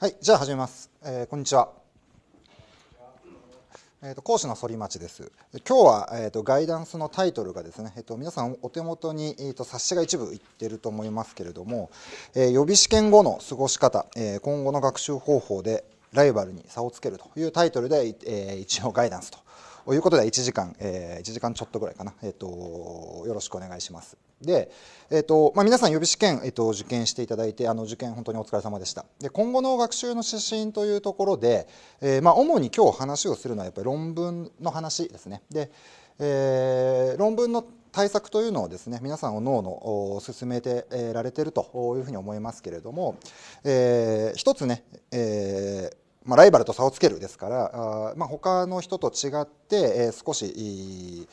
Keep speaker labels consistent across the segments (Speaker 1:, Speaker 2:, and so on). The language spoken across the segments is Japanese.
Speaker 1: はい、じゃあ始めます。えー、こんにちは。えーと、講師の反町です。今日は、えーと、ガイダンスのタイトルがですね、えーと、皆さんお手元に、えー、と冊子が一部いってると思いますけれども、えー、予備試験後の過ごし方、えー、今後の学習方法でライバルに差をつけるというタイトルで、えー、一応ガイダンスとということで1時間、えー、1時間ちょっとぐらいかな、えーと、よろしくお願いします。で、えーとまあ、皆さん予備試験、えーと、受験していただいてあの受験本当にお疲れ様でした。で今後の学習の指針というところで、えー、まあ、主に今日話をするのはやっぱり論文の話ですね。でえー、論文の対策というのをですね皆さんおのおの進めてられてるというふうに思いますけれども、えー、一つね、えーまあ、ライバルと差をつけるですからあ、まあ、他の人と違って、えー、少しい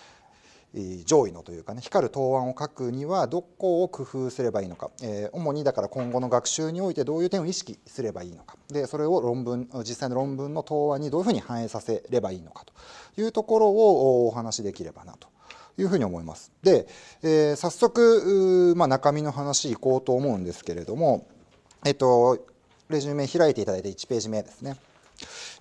Speaker 1: い上位のというかね光る答案を書くにはどこを工夫すればいいのか、えー、主にだから今後の学習においてどういう点を意識すればいいのかでそれを論文実際の論文の答案にどういうふうに反映させればいいのかというところをお話しできればなというふうに思います。で、えー、早速、まあ、中身の話いこうと思うんですけれども、えっと、レジュメ開いていただいて1ページ目ですね。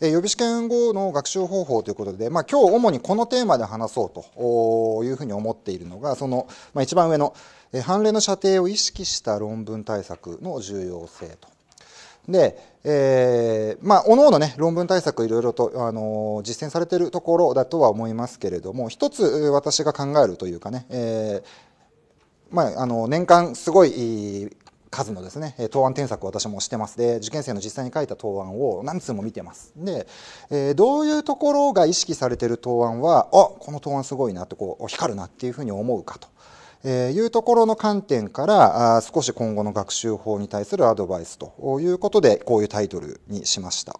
Speaker 1: えー、予備試験後の学習方法ということで、まあ、今日主にこのテーマで話そうというふうに思っているのがその、まあ、一番上の、えー、判例の射程を意識した論文対策の重要性と。で、えー、まあ、おのおのね、論文対策いろいろと、あのー、実践されているところだとは思いますけれども、一つ私が考えるというかね、えー、まあ、あの、年間すごい数のですね答案添削を私もしてますで受験生の実際に書いた答案を何通も見てますで、えー、どういうところが意識されてる答案はあこの答案すごいなとこう光るなっていうふうに思うかと。えー、いうところの観点からあ少し今後の学習法に対するアドバイスということでこういうタイトルにしました。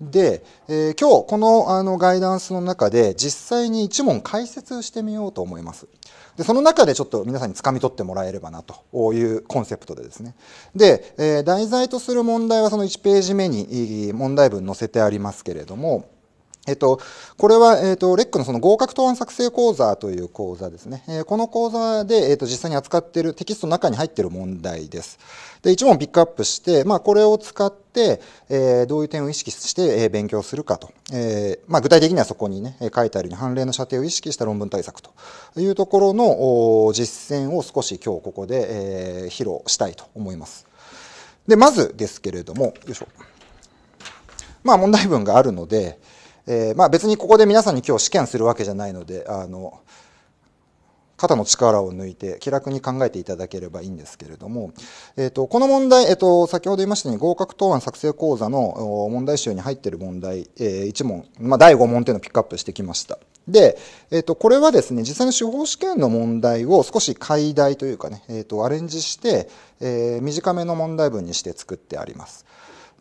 Speaker 1: で、えー、今日このあのガイダンスの中で実際に1問解説してみようと思います。でその中でちょっと皆さんにつかみ取ってもらえればなというコンセプトでですねで、えー、題材とする問題はその1ページ目に問題文載せてありますけれどもえっと、これは、えっと、レックのその合格答案作成講座という講座ですね。えー、この講座で、えっと、実際に扱っているテキストの中に入っている問題です。で、一問ピックアップして、まあ、これを使って、えー、どういう点を意識して、えー、勉強するかと。えー、まあ、具体的にはそこにね、書いてあるように判例の射程を意識した論文対策というところの実践を少し今日ここで、えー、披露したいと思います。で、まずですけれども、よいしょ。まあ、問題文があるので、えー、まあ、別にここで皆さんに今日試験するわけじゃないのであの肩の力を抜いて気楽に考えていただければいいんですけれども、えーと、この問題、えーと、先ほど言いましたように合格答案作成講座の問題集に入っている問題、えー、1問、まあ、第5問というのをピックアップしてきました。で、えーと、これはですね実際の司法試験の問題を少し解題というかね、えーと、とアレンジして、えー、短めの問題文にして作ってあります。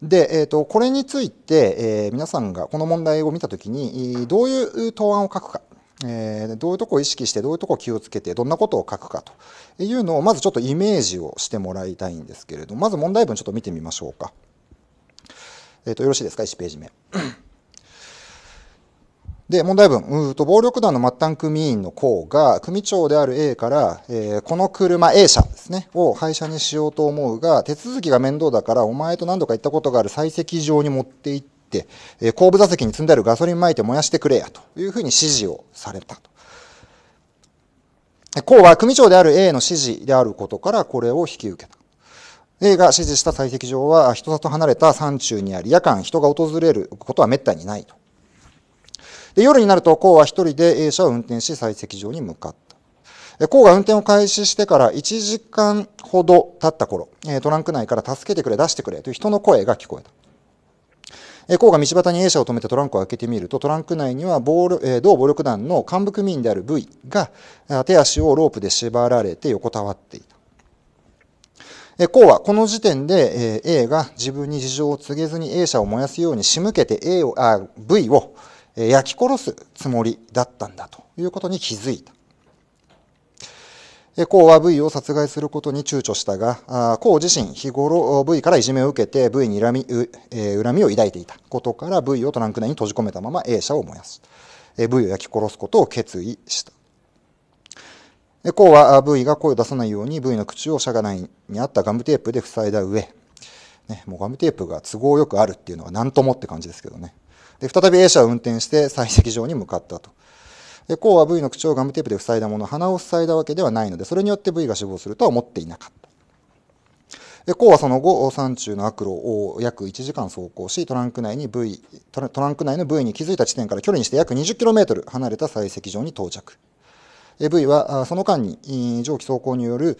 Speaker 1: で、えーと、これについて、えー、皆さんがこの問題を見たときにどういう答案を書くか、えー、どういうとこを意識してどういうとこを気をつけてどんなことを書くかというのをまずちょっとイメージをしてもらいたいんですけれどまず問題文ちょっと見てみましょうか。えーと、とよろしいですか1ページ目。で、問題文、うんと暴力団の末端組員の項が、組長である A から、えー、この車 A 車ですね、を廃車にしようと思うが、手続きが面倒だから、お前と何度か行ったことがある採石場に持って行って、えー、後部座席に積んであるガソリン撒いて燃やしてくれや、というふうに指示をされたと。うは組長である A の指示であることから、これを引き受けた。A が指示した採石場は、人里離れた山中にあり、夜間人が訪れることは滅多にないと。で夜になると、コウは一人で A 社を運転し、採石場に向かった。コウが運転を開始してから1時間ほど経った頃、トランク内から助けてくれ、出してくれという人の声が聞こえた。えコウが道端に A 社を止めてトランクを開けてみると、トランク内には暴力、え同暴力団の幹部組員である V が、手足をロープで縛られて横たわっていた。えコウはこの時点で、え A が自分に事情を告げずに A 社を燃やすように仕向けて A をあ V を、焼き殺すつもりだったんだということに気づいた。うは V を殺害することに躊躇したが、う自身、日頃 V からいじめを受けて V に恨み,、え恨みを抱いていたことから V をトランク内に閉じ込めたまま A 社を燃やす。え v を焼き殺すことを決意した。うは V が声を出さないように V の口を社が内にあったガムテープで塞いだ上、ね、もうガムテープが都合よくあるっていうのは何ともって感じですけどね。で、再び A 社を運転して採石場に向かったと。で、甲は V の口をガムテープで塞いだもの、鼻を塞いだわけではないので、それによって V が死亡するとは思っていなかった。で、こうはその後、山中の悪路を約1時間走行し、トランク内に V、トランク内の V に気づいた地点から距離にして約 20km 離れた採石場に到着。V はその間に蒸気走行による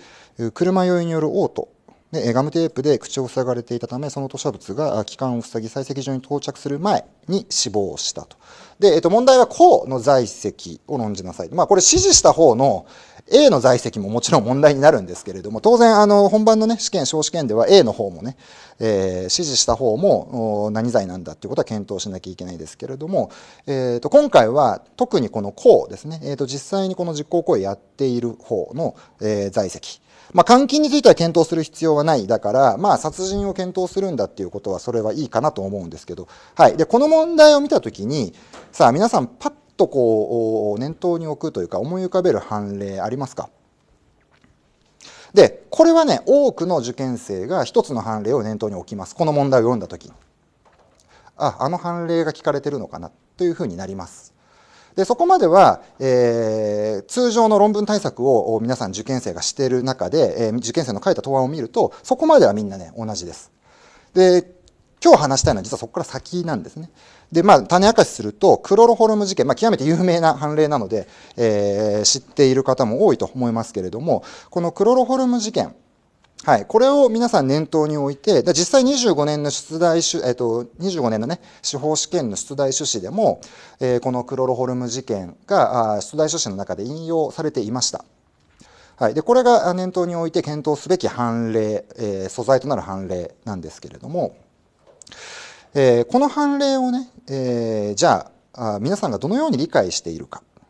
Speaker 1: 車酔いによる嘔吐でガムテープで口を塞がれていたためその吐砂物が気管を塞ぎ採石場に到着する前に死亡したと。で、えっと、問題は公の在籍を論じなさい。まあ、これ指示した方の A の在籍ももちろん問題になるんですけれども、当然、あの、本番のね、試験、小試験では A の方もね、えー、指示した方も何罪なんだっていうことは検討しなきゃいけないですけれども、えっ、ー、と、今回は特にこの公ですね、えっ、ー、と、実際にこの実行行為やっている方の、えー、在籍。まあ、監禁については検討する必要はない。だから、まあ、殺人を検討するんだっていうことは、それはいいかなと思うんですけど、はい。で、この問題を見たときに、さあ、皆さん、パッとこう、念頭に置くというか、思い浮かべる判例ありますかで、これはね、多くの受験生が一つの判例を念頭に置きます。この問題を読んだときに。あ、あの判例が聞かれてるのかな、というふうになります。でそこまでは、えー、通常の論文対策を皆さん受験生がしている中で、えー、受験生の書いた答案を見るとそこまではみんなね同じです。で今日話したいのは実はそこから先なんですね。で、まあ、種明かしすると、クロロホルム事件、まあ、極めて有名な判例なので、えー、知っている方も多いと思いますけれども、このクロロホルム事件、はい、これを皆さん念頭に置いて、実際25年の出題えっと、25年のね、司法試験の出題趣旨でも、えー、このクロロホルム事件があ出題趣旨の中で引用されていました。はい、でこれが念頭に置いて検討すべき判例、えー、素材となる判例なんですけれども、えー、この判例をね、えー、じゃああ皆さんがどのように理解しているかっ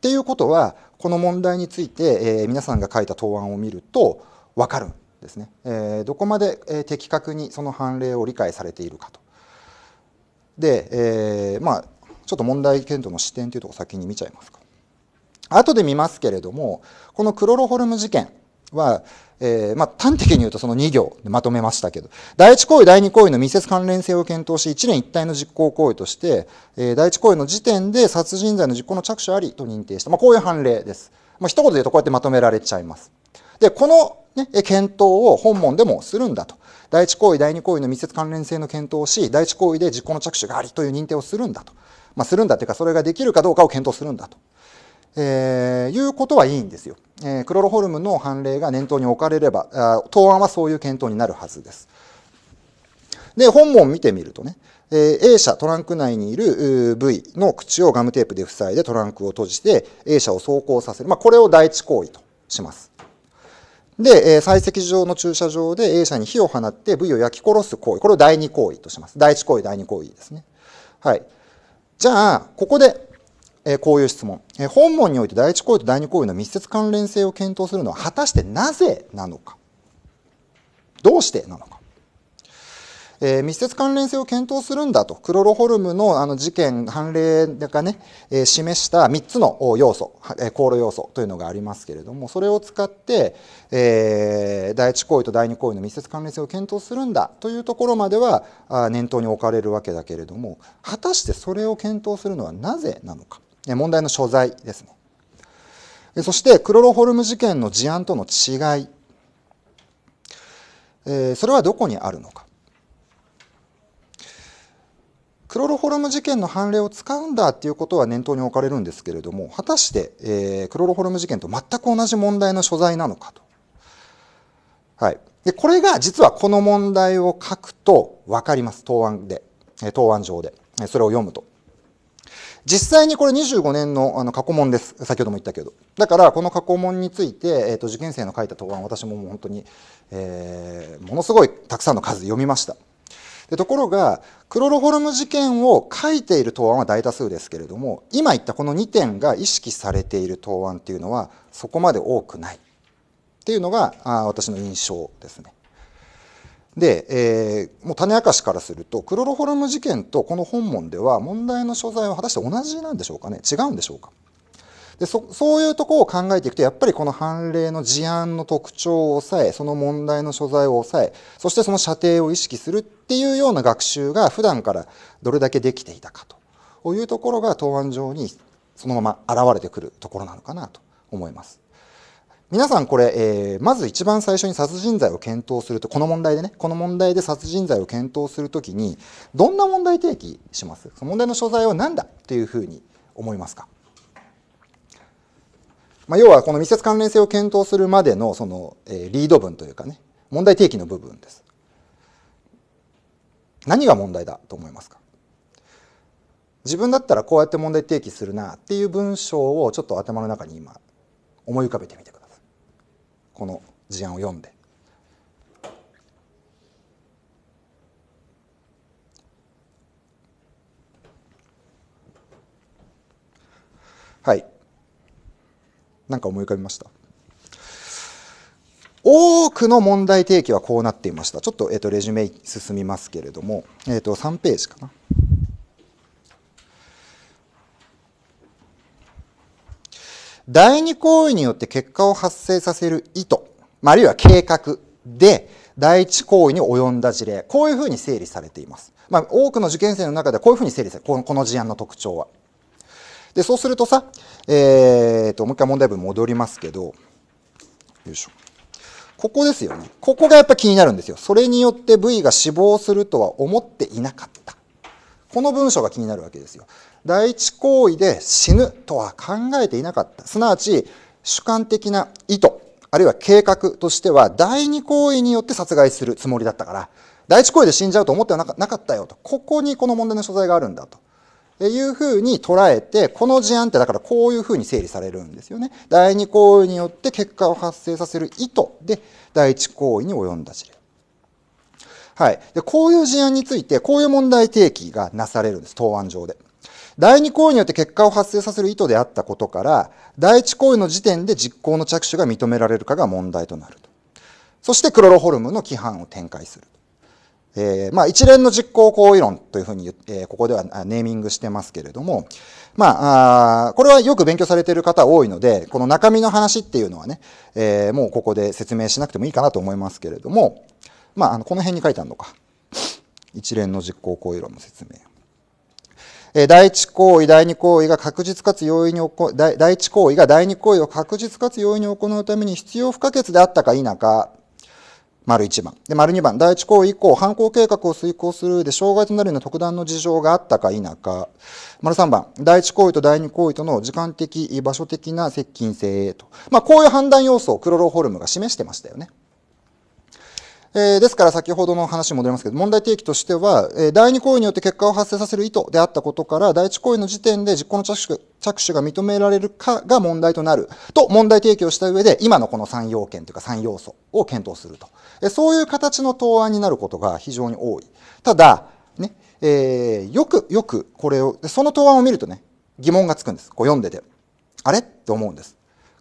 Speaker 1: ていうことはこの問題について、え皆さんが書いた答案を見ると分かるんですね、えー、どこまで、えー、的確にその判例を理解されているかと。で、えー、まあちょっと問題検討の視点というとこ先に見ちゃいますか。後で見ますけれどもこのクロロホルム事件は、えー、まあ、端的に言うとその2行でまとめましたけど、第1行為、第2行為の密接関連性を検討し、一年一体の実行行為として、えー、第1行為の時点で殺人罪の実行の着手ありと認定した。まあ、こういう判例です。まあ、一言で言うとこうやってまとめられちゃいます。で、この、ね、検討を本門でもするんだと。第一行為、第二行為の密接関連性の検討をし、第一行為で実行の着手がありという認定をするんだと。まあ、するんだというか、それができるかどうかを検討するんだと。えー、いうことはいいんですよ、えー、クロロホルムの判例が念頭に置かれれば、あ答案はそういう検討になるはずです。で、本文見てみるとね、えー、A 社、トランク内にいる V の口をガムテープで塞いでトランクを閉じて A 社を走行させる。まあ、これを第一行為とします。で、えー、採石場の駐車場で A 社に火を放って部位を焼き殺す行為。これを第二行為とします。第一行為、第二行為ですね。はい。じゃあ、ここで、えー、こういう質問、えー、本文において第一行為と第二行為の密接関連性を検討するのは果たしてなぜなのか。どうしてなのか。えー、密接関連性を検討するんだと、クロロホルムのあの事件、判例がね、えー、示した3つの要素、えー、航路要素というのがありますけれども、それを使って、えー、第一行為と第二行為の密接関連性を検討するんだというところまではあ念頭に置かれるわけだけれども、果たしてそれを検討するのはなぜなのか、えー、問題の所在ですね。そしてクロロホルム事件の事案との違い、えー、それはどこにあるのか。クロロホルム事件の判例を使うんだっていうことは念頭に置かれるんですけれども果たして、えー、クロロホルム事件と全く同じ問題の所在なのかと。はい、でこれが実はこの問題を書くと分かります答案で答案上でそれを読むと。実際にこれ25年のあの過去問です。先ほども言ったけど。だから、この過去問について、えっ、ー、と、受験生の書いた答案、私ももう本当に、えー、ものすごいたくさんの数読みました。でところが、クロロホルム事件を書いている答案は大多数ですけれども今言ったこの2点が意識されている答案っていうのはそこまで多くないっていうのがあ私の印象ですね。で、えー、もう種明かしからするとクロロホルム事件とこの本文では問題の所在は果たして同じなんでしょうかね違うんでしょうかでそそういうとこを考えていくとやっぱりこの判例の事案の特徴を抑えその問題の所在を抑えそしてその射程を意識するっていうような学習が普段からどれだけできていたかというところが答案上にそのまま現れてくるところなのかなと思います。皆さんこれ、えー、まず一番最初に殺人罪を検討するとこの問題でねこの問題で殺人罪を検討するときにどんな問題提起します問題の所在は何だというふうに思いますかまあ、要はこの密接関連性を検討するまでのその、えー、リード文というかね問題提起の部分です何が問題だと思いますか自分だったらこうやって問題提起するなっていう文章をちょっと頭の中に今思い浮かべてみてくださいこの事案を読んで何か思い浮かびました多くの問題提起はこうなっていましたちょっと,、えーと、レジュメ進みますけれども、えーと、3ページかな第二行為によって結果を発生させる意図、まあ、あるいは計画で第一行為に及んだ事例こういうふうに整理されています、まあ、多くの受験生の中でこういうふうに整理されるこの事案の特徴はで、そうするとさ、えー、と、もう一回問題文戻りますけど、よいしょ。ここですよね。ここがやっぱ気になるんですよ。それによって V が死亡するとは思っていなかった。この文章が気になるわけですよ。第一行為で死ぬとは考えていなかった。すなわち、主観的な意図、あるいは計画としては、第二行為によって殺害するつもりだったから、第一行為で死んじゃうと思ってはなかったよと。ここにこの問題の所在があるんだと。いうふうに捉えてこの事案ってだからこういうふうに整理されるんですよね。第二行為によって結果を発生させる意図で第一行為に及んだ事例。はい。で、こういう事案について、こういう問題提起がなされるんです、答案上で。第二行為によって結果を発生させる意図であったことから、第一行為の時点で実行の着手が認められるかが問題となると。そしてクロロホルムの規範を展開する。えー、まあ、一連の実行行為論というふうに、えー、ここではネーミングしてますけれども、まあ、あこれはよく勉強されている方多いので、この中身の話っていうのはね、えー、もうここで説明しなくてもいいかなと思いますけれども、まあ、あのこの辺に書いてあるのか。一連の実行行為論の説明。えー、第一行為、第二行為が確実かつ容易に第一行為が第二行為を確実かつ容易に行うために必要不可欠であったか否か丸1番。で、丸2番。第1項以降、犯行計画を遂行するで、障害となるような特段の事情があったか否か。丸3番。第1行為と第2行為との時間的、場所的な接近性と。まあ、こういう判断要素をクロロホルムが示してましたよね。えー、ですから先ほどの話に戻りますけど、問題提起としては、えー、第二行為によって結果を発生させる意図であったことから、第一行為の時点で実行の着手着手が認められるかが問題となると問題提起をした上で、今のこの3要件というか3要素を検討すると。えー、そういう形の答案になることが非常に多い。ただ、ね、えー、よくよくこれを、その答案を見るとね、疑問がつくんです。こう読んでて。あれって思うんです。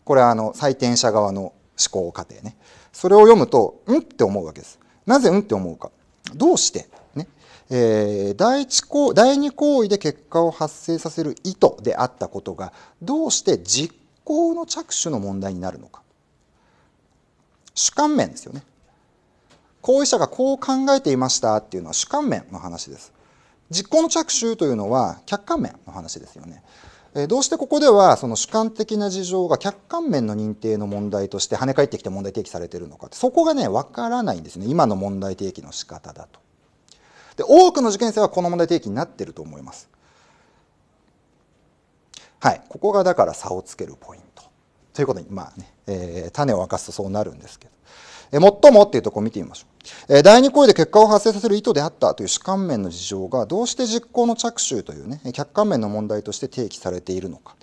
Speaker 1: これはあの、採点者側の思考過程ね。それを読むと、うんって思うわけです。なぜうんって思うか。どうして、ねえー、第一行第二行為で結果を発生させる意図であったことが、どうして実行の着手の問題になるのか。主観面ですよね。行為者がこう考えていましたっていうのは主観面の話です。実行の着手というのは客観面の話ですよね。えどうしてここではその主観的な事情が客観面の認定の問題として跳ね返ってきて問題提起されてるのかってそこがね分からないんですね今の問題提起の仕方だと。で多くの受験生はこの問題提起になってると思います。はいここがだから差をつけるポイント。ということにまあね、えー、種を明かすとそうなるんですけど「え最も」っていうとこ見てみましょう。第2行為で結果を発生させる意図であったという主観面の事情がどうして実行の着手というね客観面の問題として提起されているのか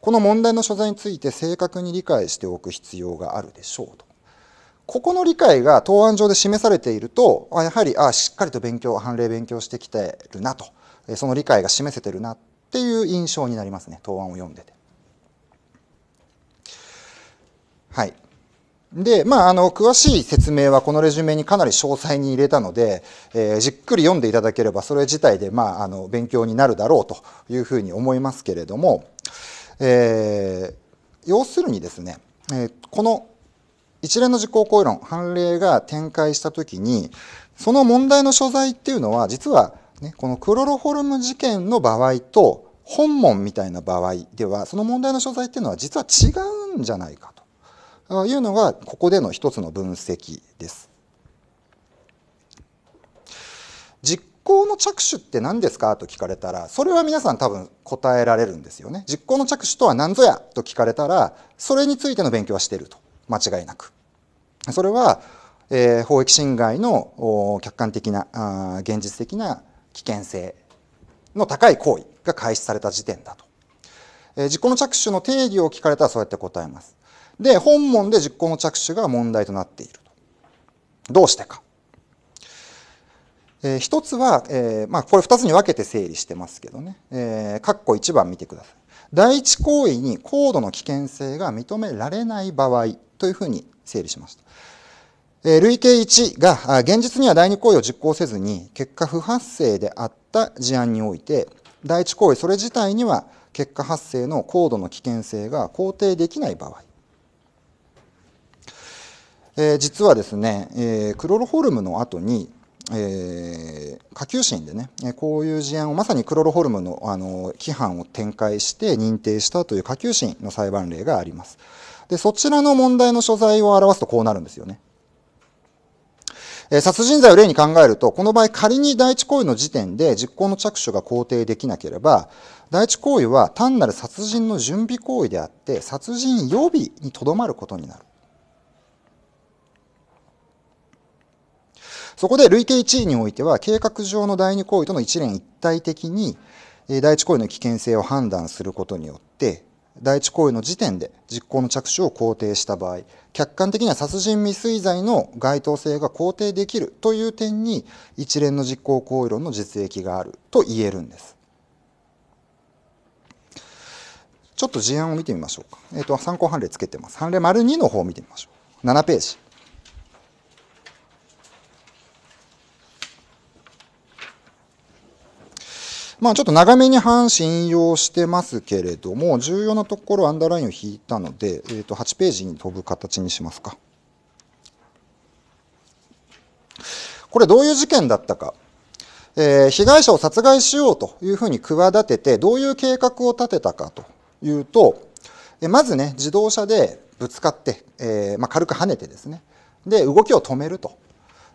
Speaker 1: この問題の所在について正確に理解しておく必要があるでしょうとここの理解が答案上で示されているとやはりあしっかりと勉強判例勉強してきてるなとその理解が示せてるなっていう印象になりますね答案を読んでて。はいで、まあ、あの、詳しい説明はこのレジュメにかなり詳細に入れたので、えー、じっくり読んでいただければ、それ自体で、まあ、あの、勉強になるだろうというふうに思いますけれども、えー、要するにですね、えー、この一連の実行行為論、判例が展開したときに、その問題の所在っていうのは、実は、ね、このクロロホルム事件の場合と、本門みたいな場合では、その問題の所在っていうのは実は違うんじゃないかと。いうのがここでの一つの分析です。実行の着手って何ですかと聞かれたらそれは皆さん多分答えられるんですよね。実行の着手とは何ぞやと聞かれたらそれについての勉強はしていると間違いなく。それは、えー、法益侵害の客観的なあ現実的な危険性の高い行為が開始された時点だと。えー、実行の着手の定義を聞かれたらそうやって答えます。で、本門で実行の着手が問題となっているどうしてか。えー、一つは、えー、まあ、これ二つに分けて整理してますけどね。えー、括弧一番見てください。第一行為に高度の危険性が認められない場合というふうに整理しました。えー、累計1が、現実には第二行為を実行せずに、結果不発生であった事案において、第一行為それ自体には結果発生の高度の危険性が肯定できない場合。えー、実はですね、えー、クロロホルムの後に、えー、下級審でね、こういう事案をまさにクロロホルムの、あの規範を展開して認定したという下級審の裁判例があります。で、そちらの問題の所在を表すとこうなるんですよね。え殺人罪を例に考えると、この場合仮に第一行為の時点で実行の着手が肯定できなければ、第一行為は単なる殺人の準備行為であって、殺人予備にとどまることになる。そこで累計1位においては、計画上の第2行為との一連一体的に、第1行為の危険性を判断することによって、第1行為の時点で実行の着手を肯定した場合、客観的には殺人未遂罪の該当性が肯定できるという点に一連の実行行為論の実益があると言えるんです。ちょっと事案を見てみましょうか。えっ、ー、と、参考判例つけてます。判例丸2の方を見てみましょう。7ページ。まあ、ちょっと長めに半信用してますけれども、重要なところアンダーラインを引いたので、えー、と8ページに飛ぶ形にしますか。これどういう事件だったか。えー、被害者を殺害しようというふうに企てて、どういう計画を立てたかというと、えまずね、自動車でぶつかって、えー、まあ、軽く跳ねてですね、で、動きを止めると。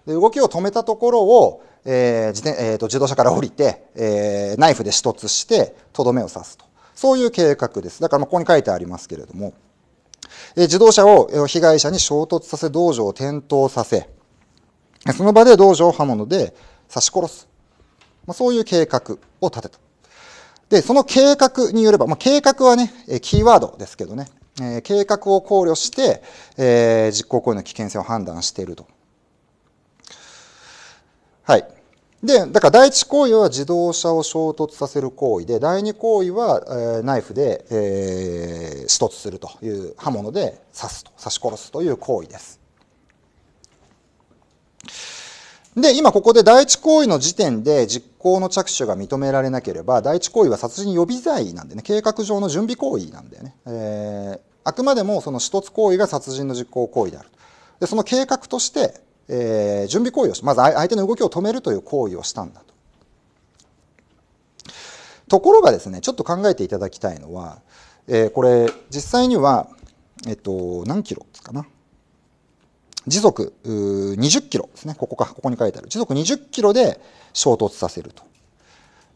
Speaker 1: で動きを止めたところを、えー自転えーと、自動車から降りて、えー、ナイフで一突してとどめを刺すとそういう計画ですだからここに書いてありますけれども、えー、自動車を被害者に衝突させ道場を転倒させその場で道場を刃物で刺し殺す、まあ、そういう計画を立てたでその計画によれば、まあ、計画はねキーワードですけどねえー、計画を考慮して、えー、実行行為の危険性を判断しているとはい。で、だから第一行為は自動車を衝突させる行為で、第二行為は、えー、ナイフで、えー、死突するという刃物で刺すと、刺し殺すという行為です。で、今ここで第一行為の時点で実行の着手が認められなければ、第一行為は殺人予備罪なんでね、計画上の準備行為なんだよね。えー、あくまでもその死突行為が殺人の実行行為である。で、その計画として、えー、準備行為をしまず相手の動きを止めるという行為をしたんだと。ところがですねちょっと考えていただきたいのは、えー、これ実際には、えっと、何キロですかな時速20キロですねここかここに書いてある時速20キロで衝突させると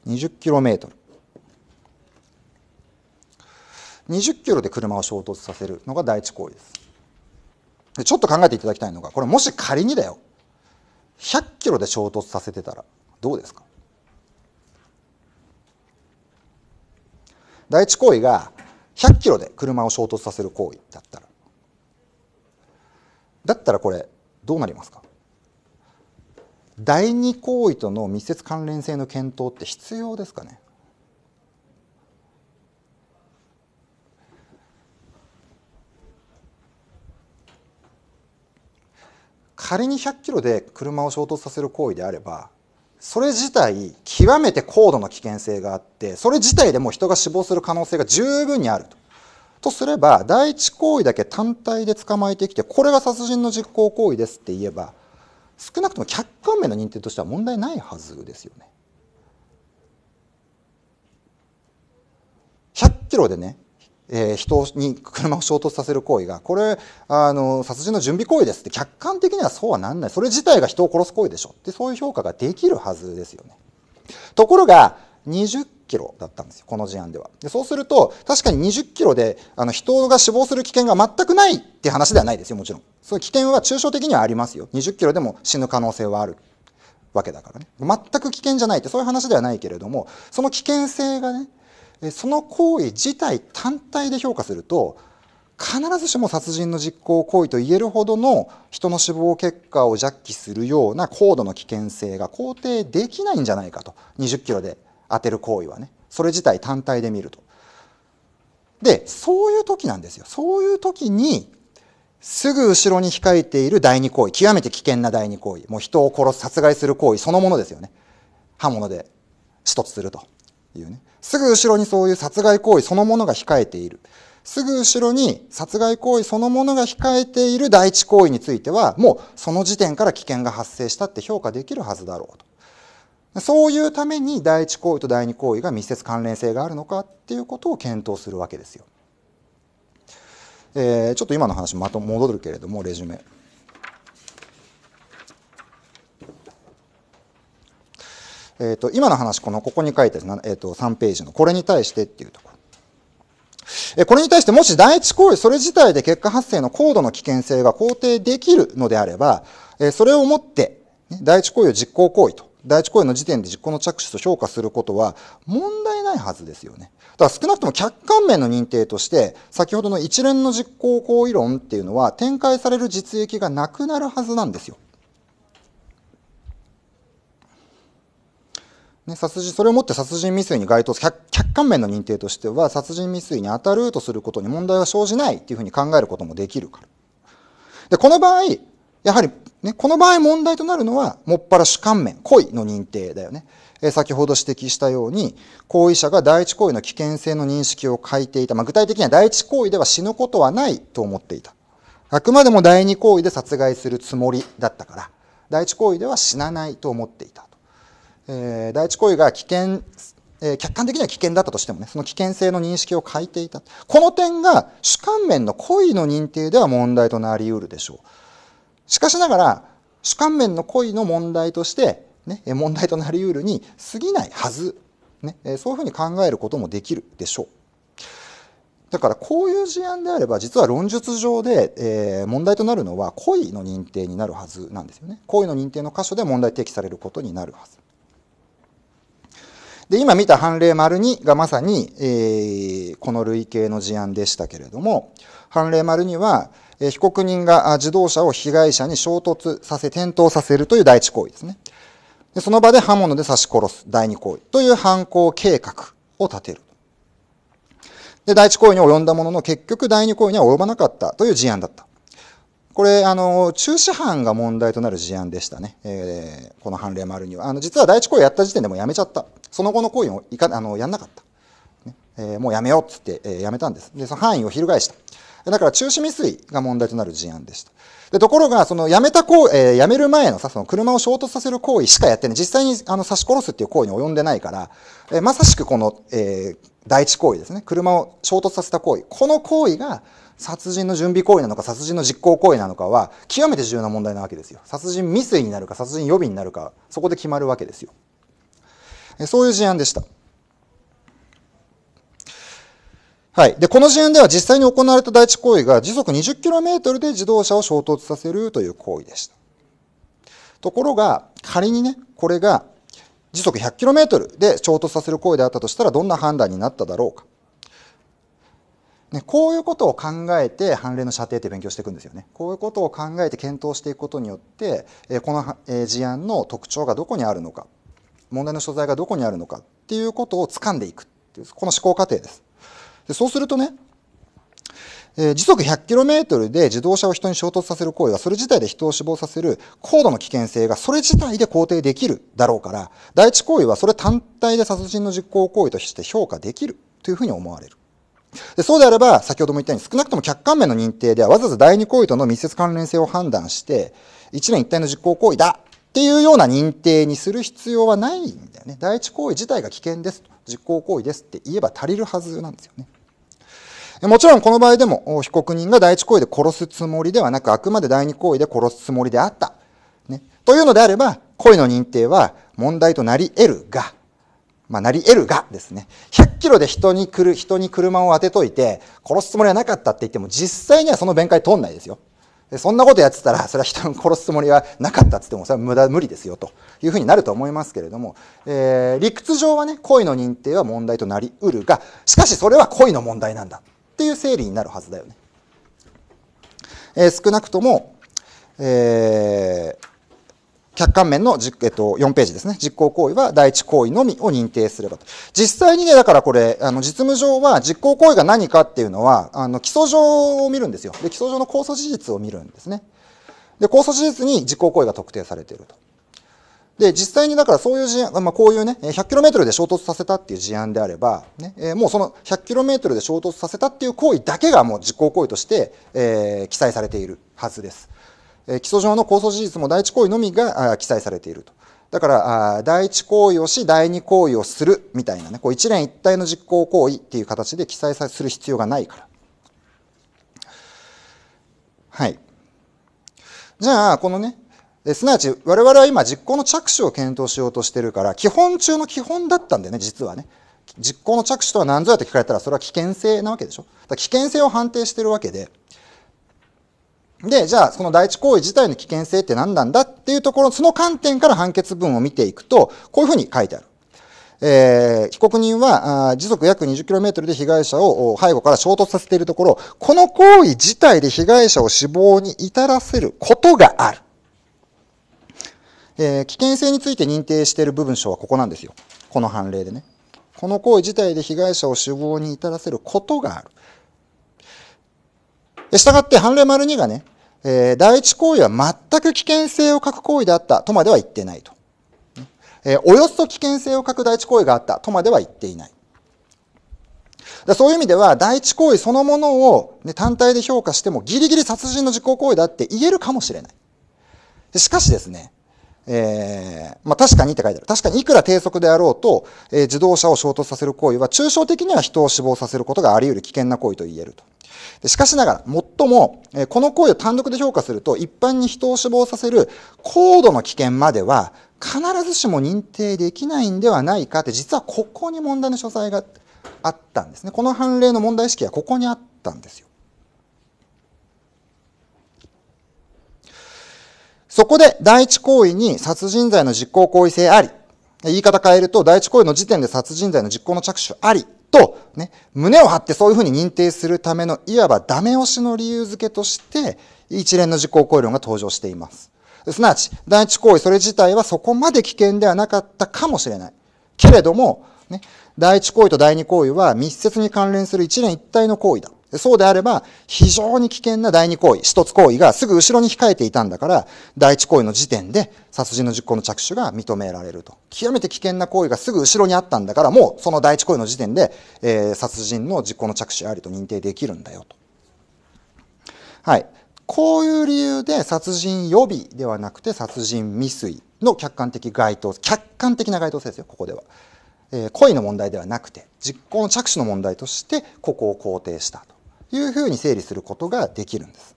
Speaker 1: 20キロメートル20キロで車を衝突させるのが第一行為ですちょっと考えていただきたいのが、これもし仮にだよ、100キロで衝突させてたら、どうですか第一行為が100キロで車を衝突させる行為だったら、だったらこれ、どうなりますか第二行為との密接関連性の検討って必要ですかね仮に100キロで車を衝突させる行為であればそれ自体極めて高度な危険性があってそれ自体でも人が死亡する可能性が十分にあると。とすれば第一行為だけ単体で捕まえてきてこれが殺人の実行行為ですって言えば少なくとも客観面の認定としては問題ないはずですよね。100キロでねえー、人に車を衝突させる行為がこれあの殺人の準備行為ですって客観的にはそうはなんないそれ自体が人を殺す行為でしょってそういう評価ができるはずですよね。ところが20キロだったんですよこの事案ではでそうすると確かに20キロであの人が死亡する危険が全くないって話ではないですよもちろんその危険は抽象的にはありますよ20キロでも死ぬ可能性はあるわけだからね全く危険じゃないってそういう話ではないけれどもその危険性がねその行為自体単体で評価すると必ずしも殺人の実行行為と言えるほどの人の死亡結果を弱気するような高度の危険性が肯定できないんじゃないかと20キロで当てる行為はねそれ自体単体で見ると。でそういう時なんですよそういう時にすぐ後ろに控えている第二行為極めて危険な第二行為もう人を殺す殺害する行為そのものですよね刃物で死つするというね。すぐ後ろにそういう殺害行為そのものが控えている。すぐ後ろに殺害行為そのものが控えている第一行為については、もうその時点から危険が発生したって評価できるはずだろうと。そういうために第一行為と第二行為が密接関連性があるのかっていうことを検討するわけですよ。えー、ちょっと今の話また戻るけれどもレジュメ。えっ、ー、と、今の話、この、ここに書いてある、えっ、ー、と、3ページの、これに対してっていうところ。えこれに対してもし第一行為それ自体で結果発生の高度の危険性が肯定できるのであれば、えそれをもって、第一行為を実行行為と、第一行為の時点で実行の着手と評価することは問題ないはずですよね。だから少なくとも客観面の認定として、先ほどの一連の実行行為論っていうのは展開される実益がなくなるはずなんですよ。ね、殺人それをもって殺人未遂に該当する客観面の認定としては殺人未遂に当たるとすることに問題は生じないっていうふうに考えることもできるから。でこの場合やはり、ね、この場合問題となるのはもっぱら主観面故意の認定だよね。え先ほど指摘したように行為者が第一行為の危険性の認識を欠いていた、まあ、具体的には第一行為では死ぬことはないと思っていたあくまでも第二行為で殺害するつもりだったから第一行為では死なないと思っていたと。えー、第一行為が危険、えー、客観的には危険だったとしてもね、その危険性の認識を欠いていた。この点が主観面の故意の認定では問題となり得るでしょう。しかしながら、主観面の故意の問題として、ね、問題となり得るに過ぎないはず。ね、えそういうふうに考えることもできるでしょう。だからこういう事案であれば実は論述上で、えー、問題となるのは故意の認定になるはずなんですよね。故意の認定の箇所で問題提起されることになるはず。で、今見た判例丸2がまさに、えー、この類型の事案でしたけれども、判例丸2は、え被告人が自動車を被害者に衝突させ、転倒させるという第一行為ですね。でその場で刃物で刺し殺す第二行為という犯行計画を立てる。で、第一行為に及んだものの結局第二行為には及ばなかったという事案だった。これ、あの、中止犯が問題となる事案でしたね。えー、この判例もあるには。あの、実は第一行為やった時点でもうやめちゃった。その後の行為をいか、あの、やんなかった。ね、えー、もうやめようっつって、えー、やめたんです。で、その範囲を翻した。だから中止未遂が問題となる事案でした。で、ところが、その、やめた行為、えー、やめる前のさ、その、車を衝突させる行為しかやってない。実際に、あの、刺し殺すっていう行為に及んでないから、えー、まさしくこの、えー、第一行為ですね。車を衝突させた行為。この行為が、殺人の準備行為なのか殺人の実行行為なのかは極めて重要な問題なわけですよ殺人未遂になるか殺人予備になるかそこで決まるわけですよそういう事案でしたはい。で、この事案では実際に行われた第一行為が時速 20km で自動車を衝突させるという行為でした。ところが、仮にね、これが時速 100km で衝突させる行為であったとしたらどんな判断になっただろうか。ね、こういうことを考えて判例の射程って勉強していくんですよね。こういうことを考えて検討していくことによって、えこの事案の特徴がどこにあるのか、問題の所在がどこにあるのかっていうことを掴んでいくっていう、この思考過程です。でそうするとね、え時速 100km で自動車を人に衝突させる行為は、それ自体で人を死亡させる高度の危険性がそれ自体で肯定できるだろうから、第一行為はそれ単体で殺人の実行行為として評価できるというふうに思われる。でそうであれば、先ほども言ったように、少なくとも客観面の認定では、わざわざ第二行為との密接関連性を判断して、一年一体の実行行為だっていうような認定にする必要はないんだよね。第一行為自体が危険です実行行為ですって言えば足りるはずなんですよね。もちろんこの場合でも、被告人が第一行為で殺すつもりではなく、あくまで第二行為で殺すつもりであった。ね、というのであれば、行為の認定は問題となり得るが、まあ、なり得るがですね、100キロで人に来る、人に車を当てといて、殺すつもりはなかったって言っても、実際にはその弁解通んないですよ。そんなことやってたら、それは人を殺すつもりはなかったって言っても、それは無駄、無理ですよというふうになると思いますけれども、えー、理屈上はね、恋の認定は問題となりうるが、しかしそれは恋の問題なんだっていう整理になるはずだよね。えー、少なくとも、えー、客観面の、えっと、4ページですね。実行行為は第一行為のみを認定すればと。実際にね、だからこれ、あの、実務上は実行行為が何かっていうのは、あの、基礎上を見るんですよ。で、基礎上の控訴事実を見るんですね。で、控訴事実に実行行為が特定されていると。で、実際にだからそういう事案、まあ、こういうね、100km で衝突させたっていう事案であれば、ね、えもうその 100km で衝突させたっていう行為だけがもう実行行為として、えー、記載されているはずです。え起訴状の控訴事実も第一行為のみが記載されていると。だから、あ第一行為をし、第二行為をするみたいなね、こう一連一体の実行行為っていう形で記載する必要がないから。はい。じゃあ、このね、すなわち我々は今実行の着手を検討しようとしてるから、基本中の基本だったんだよね、実はね。実行の着手とは何ぞやと聞かれたら、それは危険性なわけでしょ。だ危険性を判定してるわけで。で、じゃあ、その第一行為自体の危険性って何なんだっていうところ、その観点から判決文を見ていくと、こういうふうに書いてある。えー、被告人はあ時速約 20km で被害者を背後から衝突させているところ、この行為自体で被害者を死亡に至らせることがある。えー、危険性について認定している部分章はここなんですよ。この判例でね。この行為自体で被害者を死亡に至らせることがある。したがって判例丸2がね、えー、第一行為は全く危険性を欠く行為であったとまでは言ってないと。えー、およそ危険性を欠く第一行為があったとまでは言っていない。だそういう意味では、第一行為そのものを、ね、単体で評価しても、ギリギリ殺人の実行行為だって言えるかもしれない。しかしですね、えー、まあ、確かにって書いてある。確かにいくら低速であろうと、えー、自動車を衝突させる行為は、抽象的には人を死亡させることがあり得る危険な行為と言えると。しかしながら、もっとも、この行為を単独で評価すると、一般に人を死亡させる高度の危険までは、必ずしも認定できないんではないかって、実はここに問題の所在があったんですね。この判例の問題意識はここにあったんですよ。そこで第一行為に殺人罪の実行行為性あり、言い方変えると第一行為の時点で殺人罪の実行の着手ありと、ね、胸を張ってそういうふうに認定するためのいわばダメ押しの理由付けとして一連の自公行為論が登場しています。すなわち、第一行為それ自体はそこまで危険ではなかったかもしれない。けれども、ね、第一行為と第二行為は密接に関連する一連一体の行為だ。そうであれば、非常に危険な第二行為、一つ行為がすぐ後ろに控えていたんだから、第一行為の時点で殺人の実行の着手が認められると。極めて危険な行為がすぐ後ろにあったんだから、もうその第一行為の時点で、えー、殺人の実行の着手ありと認定できるんだよと。はい。こういう理由で殺人予備ではなくて殺人未遂の客観的該当客観的な該当性ですよ、ここでは。えー、故意の問題ではなくて、実行の着手の問題として、ここを肯定したと。いうふうに整理することができるんです。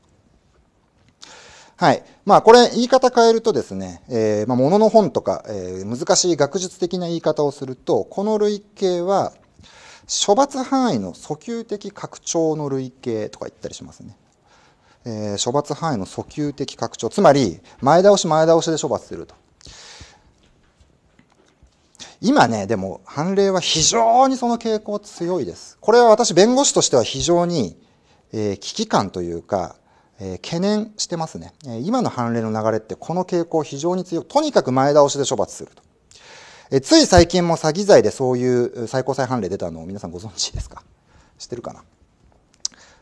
Speaker 1: はい。まあ、これ、言い方変えるとですね、えー、まあ、ものの本とか、えー、難しい学術的な言い方をすると、この類型は、処罰範囲の訴求的拡張の類型とか言ったりしますね。えー、処罰範囲の訴求的拡張。つまり、前倒し前倒しで処罰すると。今ね、でも判例は非常にその傾向強いです。これは私弁護士としては非常に、えー、危機感というか、えー、懸念してますね。え今の判例の流れってこの傾向非常に強い。とにかく前倒しで処罰すると。えつい最近も詐欺罪でそういう最高裁判例出たのを皆さんご存知ですか知ってるかな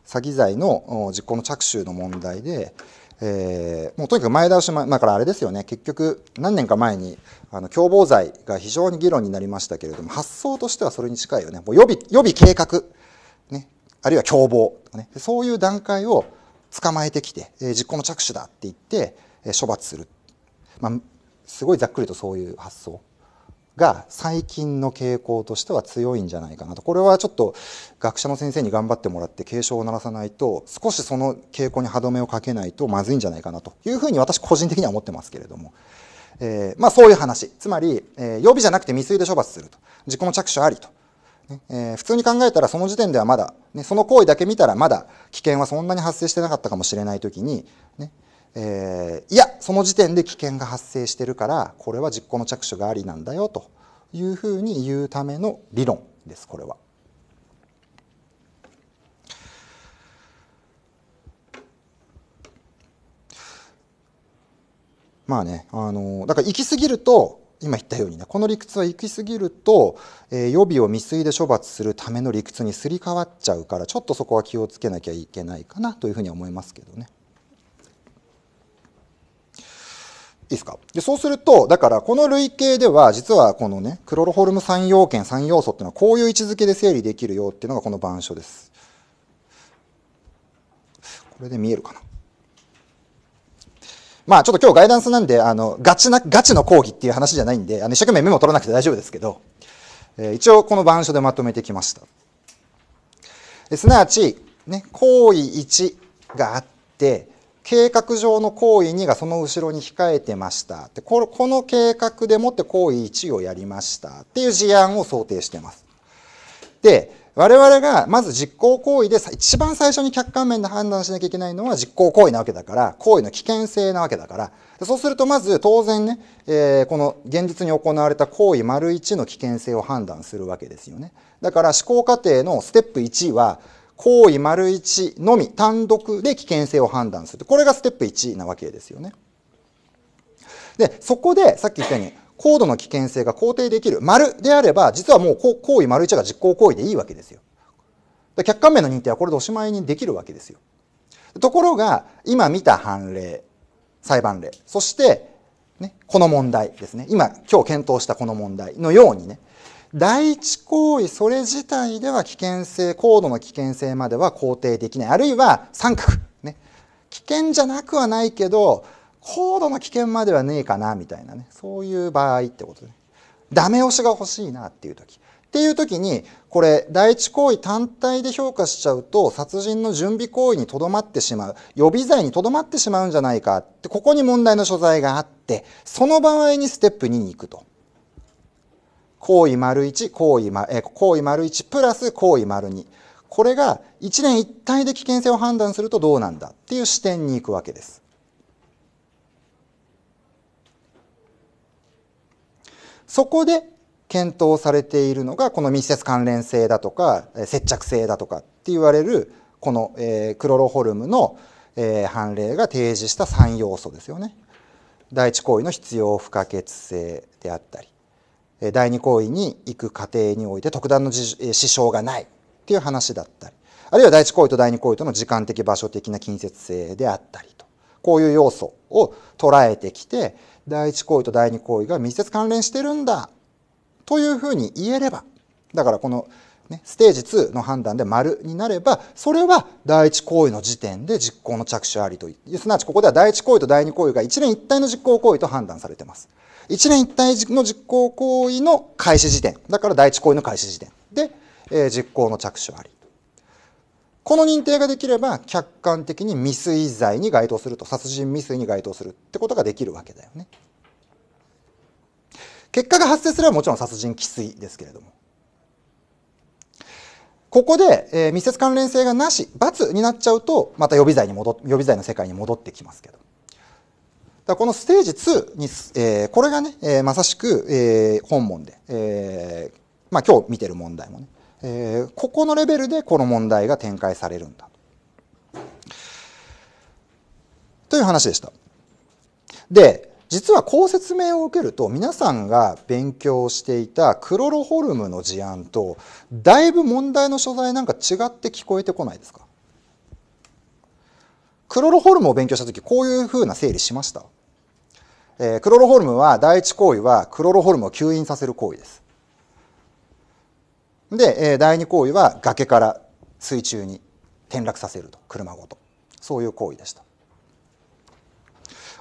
Speaker 1: 詐欺罪の実行の着手の問題で、えー、もうとにかく前倒し前、まあ、からあれですよね結局何年か前にあの共謀罪が非常に議論になりましたけれども発想としてはそれに近いよねもう予備予備計画、ね、あるいは共謀とかねそういう段階を捕まえてきて、えー、実行の着手だって言って、えー、処罰する、まあ、すごいざっくりとそういう発想が最近の傾向としては強いんじゃないかなとこれはちょっと学者の先生に頑張ってもらって警鐘を鳴らさないと少しその傾向に歯止めをかけないとまずいんじゃないかなというふうに私個人的には思ってますけれども。えー、まあそういう話。つまり、えー、予備じゃなくて未遂で処罰すると。自己の着手ありと。えー、普通に考えたらその時点ではまだ、ね、その行為だけ見たらまだ危険はそんなに発生してなかったかもしれないときに、ねえー、いやその時点で危険が発生してるからこれは実行の着手がありなんだよというふうに言うための理論ですこれは。まあね、あのだから行き過ぎると今言ったようにねこの理屈は行き過ぎると、えー、予備を未遂で処罰するための理屈にすり替わっちゃうからちょっとそこは気をつけなきゃいけないかなというふうには思いますけどね。いいですかでそうすると、だからこの類型では、実はこのね、クロロホルム3要件、3要素っていうのはこういう位置づけで整理できるよっていうのがこの板書です。これで見えるかな。まあちょっと今日ガイダンスなんで、あの、ガチな、ガチの講義っていう話じゃないんで、あの一生懸命メモ取らなくて大丈夫ですけど、えー、一応この板書でまとめてきました。すなわち、ね、行為1があって、計画上の行為2がその後ろに控えてましたでこの計画でもって行為1をやりましたっていう事案を想定してます。で我々がまず実行行為で一番最初に客観面で判断しなきゃいけないのは実行行為なわけだから行為の危険性なわけだからそうするとまず当然ね、えー、この現実に行われた行為丸1の危険性を判断するわけですよねだから思考過程のステップ1は行為丸一のみ単独で危険性を判断する。これがステップ1なわけですよね。で、そこでさっき言ったように高度の危険性が肯定できる丸であれば、実はもう行為丸一が実行行為でいいわけですよ。客観面の認定はこれでおしまいにできるわけですよ。ところが、今見た判例、裁判例、そして、ね、この問題ですね。今、今日検討したこの問題のようにね、第一行為それ自体では危険性高度の危険性までは肯定できないあるいは三角ね危険じゃなくはないけど高度の危険まではねえかなみたいなねそういう場合ってことで、ね、ダメ押しが欲しいなっていう時っていう時にこれ第一行為単体で評価しちゃうと殺人の準備行為にとどまってしまう予備罪にとどまってしまうんじゃないかってここに問題の所在があってその場合にステップ2に行くと。行為丸一、行為丸、え、行為丸プラス行為丸二。これが一年一体で危険性を判断するとどうなんだっていう視点に行くわけです。そこで検討されているのがこの密接関連性だとか接着性だとかって言われるこの、クロロホルムの、判例が提示した3要素ですよね。第一行為の必要不可欠性であったり第二行為に行く過程において特段の支障がないっていう話だったりあるいは第一行為と第二行為との時間的場所的な近接性であったりとこういう要素を捉えてきて第一行為と第二行為が密接関連してるんだというふうに言えればだからこの、ね、ステージ2の判断で丸になればそれは第一行為の時点で実行の着手ありとすなわちここでは第一行為と第二行為が一連一体の実行行為と判断されてます。一年一体の実行行為の開始時点。だから第一行為の開始時点。で、えー、実行の着手あり。この認定ができれば、客観的に未遂罪に該当すると、殺人未遂に該当するってことができるわけだよね。結果が発生すればもちろん殺人既遂ですけれども。ここで、えー、密接関連性がなし、罰になっちゃうと、また予備罪に戻、予備罪の世界に戻ってきますけど。だこのステージ2に、えー、これがね、えー、まさしく、えー、本文で、えー、まあ今日見てる問題もね、えー、ここのレベルでこの問題が展開されるんだ。という話でした。で、実はこう説明を受けると皆さんが勉強していたクロロホルムの事案とだいぶ問題の所在なんか違って聞こえてこないですかクロロホルムを勉強した時こういうふうな整理しましたえクロロホルムは第一行為はクロロホルムを吸引させる行為です。で、え第二行為は崖から水中に転落させると車ごとそういう行為でした。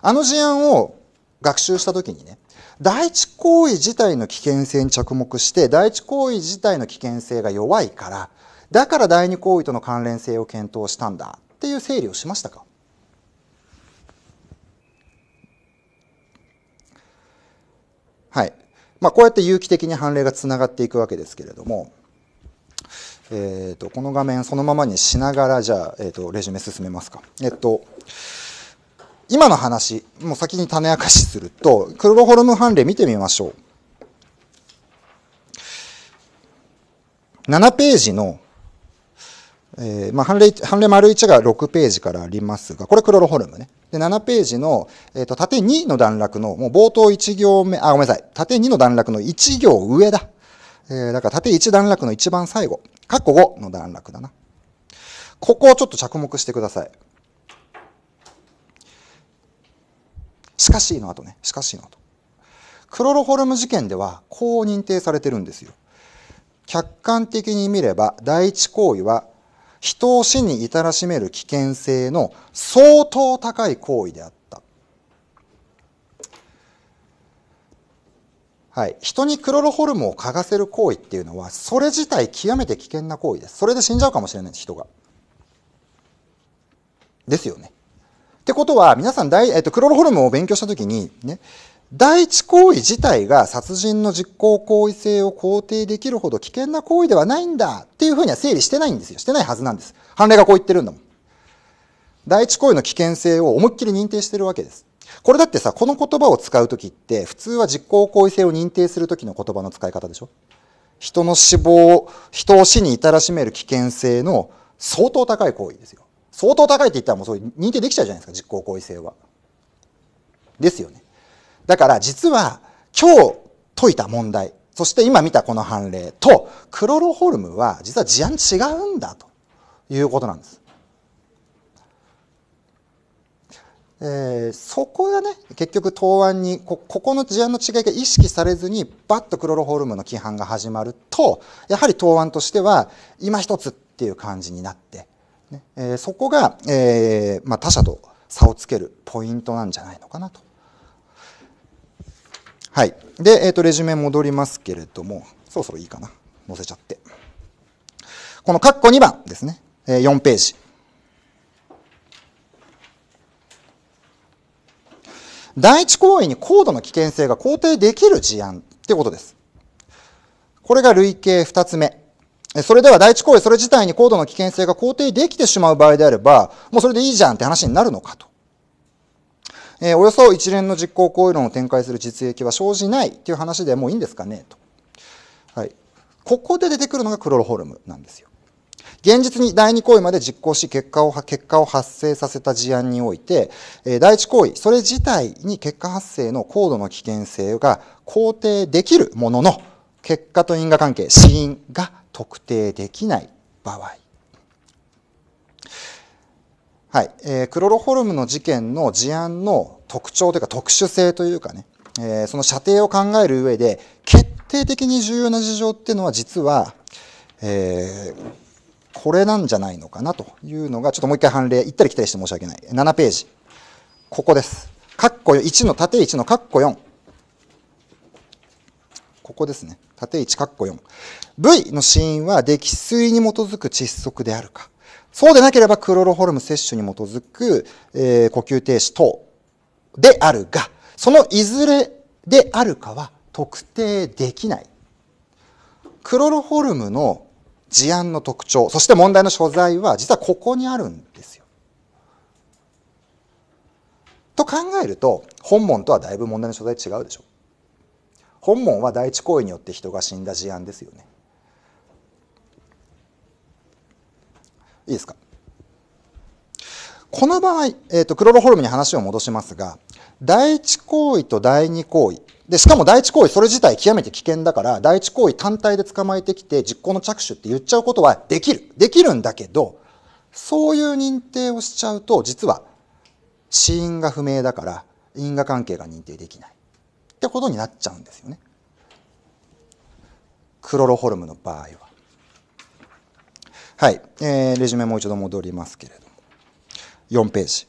Speaker 1: あの事案を学習した時にね第一行為自体の危険性に着目して第一行為自体の危険性が弱いからだから第二行為との関連性を検討したんだっていう整理をしましたかまあ、こうやって有機的に判例がつながっていくわけですけれども、えーと、この画面そのままにしながらじゃあ、えーと、とレジュメ進めますか。えっと今の話もう先に種明かしするとクロホルム判例見てみましょう7ページの、えーまあ、判例判例丸1が6ページからありますがこれクロロホルムねで、7ページの、えっ、ー、と、縦2の段落の、もう冒頭1行目、あ、ごめんなさい。縦2の段落の1行上だ。えー、だから縦1段落の一番最後。過去5の段落だな。ここをちょっと着目してください。しかしの後ね。しかしの後。クロロホルム事件では、こう認定されてるんですよ。客観的に見れば、第一行為は、人を死に至らしめる危険性の相当高い行為であった。はい。人にクロロホルムを嗅がせる行為っていうのは、それ自体極めて危険な行為です。それで死んじゃうかもしれないです、人が。ですよね。ってことは、皆さん大、えっと、クロロホルムを勉強したときに、ね、第一行為自体が殺人の実行行為性を肯定できるほど危険な行為ではないんだっていうふうには整理してないんですよ。してないはずなんです。判例がこう言ってるんだもん。第一行為の危険性を思いっきり認定してるわけです。これだってさ、この言葉を使うときって、普通は実行行為性を認定するときの言葉の使い方でしょ人の死亡、人を死に至らしめる危険性の相当高い行為ですよ。相当高いって言ったらもうそれ認定できちゃうじゃないですか、実行行為性は。ですよね。だから実は今日解いた問題、そして今見たこの判例とクロロホルムは実は事案違うんだということなんです。えー、そこがね結局答案にここの事案の違いが意識されずにバッとクロロホルムの規範が始まるとやはり答案としては今一つっていう感じになって、ねえー、そこが、えーまあ、他者と差をつけるポイントなんじゃないのかなとはい。で、えっ、ー、と、レジュメ戻りますけれども、そろそろいいかな。載せちゃって。このカッコ2番ですね。えー、4ページ。第一行為に高度の危険性が肯定できる事案ってことです。これが類型2つ目。それでは第一行為それ自体に高度の危険性が肯定できてしまう場合であれば、もうそれでいいじゃんって話になるのかと。えー、およそ一連の実行行為論を展開する実益は生じないという話でもういいんですかねと。はい。ここで出てくるのがクロロホルムなんですよ。現実に第2行為まで実行し結果を、結果を発生させた事案において、え第1行為、それ自体に結果発生の高度の危険性が肯定できるものの、結果と因果関係、死因が特定できない場合。はい、えー、クロロホルムの事件の事案の特徴というか特殊性というかね、えー、その射程を考える上で、決定的に重要な事情っていうのは実は、えー、これなんじゃないのかなというのが、ちょっともう一回判例、行ったり来たりして申し訳ない。7ページ。ここです。カッコ1の縦1のカッコ4。ここですね。縦1カッコ4。V の死因は溺水に基づく窒息であるか。そうでなければクロロホルム摂取に基づく、えー、呼吸停止等であるが、そのいずれであるかは特定できない。クロロホルムの事案の特徴、そして問題の所在は実はここにあるんですよ。と考えると、本門とはだいぶ問題の所在違うでしょ。本門は第一行為によって人が死んだ事案ですよね。いいですかこの場合、えーと、クロロホルムに話を戻しますが、第一行為と第二行為。で、しかも第一行為それ自体極めて危険だから、第一行為単体で捕まえてきて実行の着手って言っちゃうことはできる。できるんだけど、そういう認定をしちゃうと、実は死因が不明だから、因果関係が認定できない。ってことになっちゃうんですよね。クロロホルムの場合は。はい、えー、レジュメもう一度戻りますけれども4ページ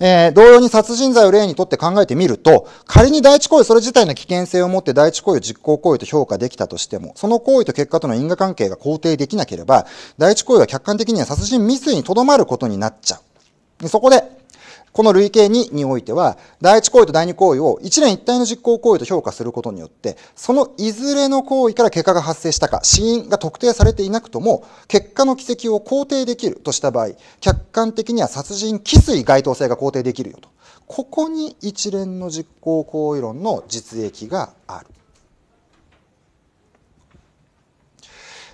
Speaker 1: えー、同様に殺人罪を例にとって考えてみると、仮に第一行為それ自体の危険性をもって第一行為を実行行為と評価できたとしても、その行為と結果との因果関係が肯定できなければ、第一行為は客観的には殺人未遂にとどまることになっちゃう。そこで、この類型ににおいては、第一行為と第二行為を一連一体の実行行為と評価することによって、そのいずれの行為から結果が発生したか、死因が特定されていなくとも、結果の軌跡を肯定できるとした場合、客観的には殺人既遂該当性が肯定できるよと。ここに一連の実行行為論の実益がある。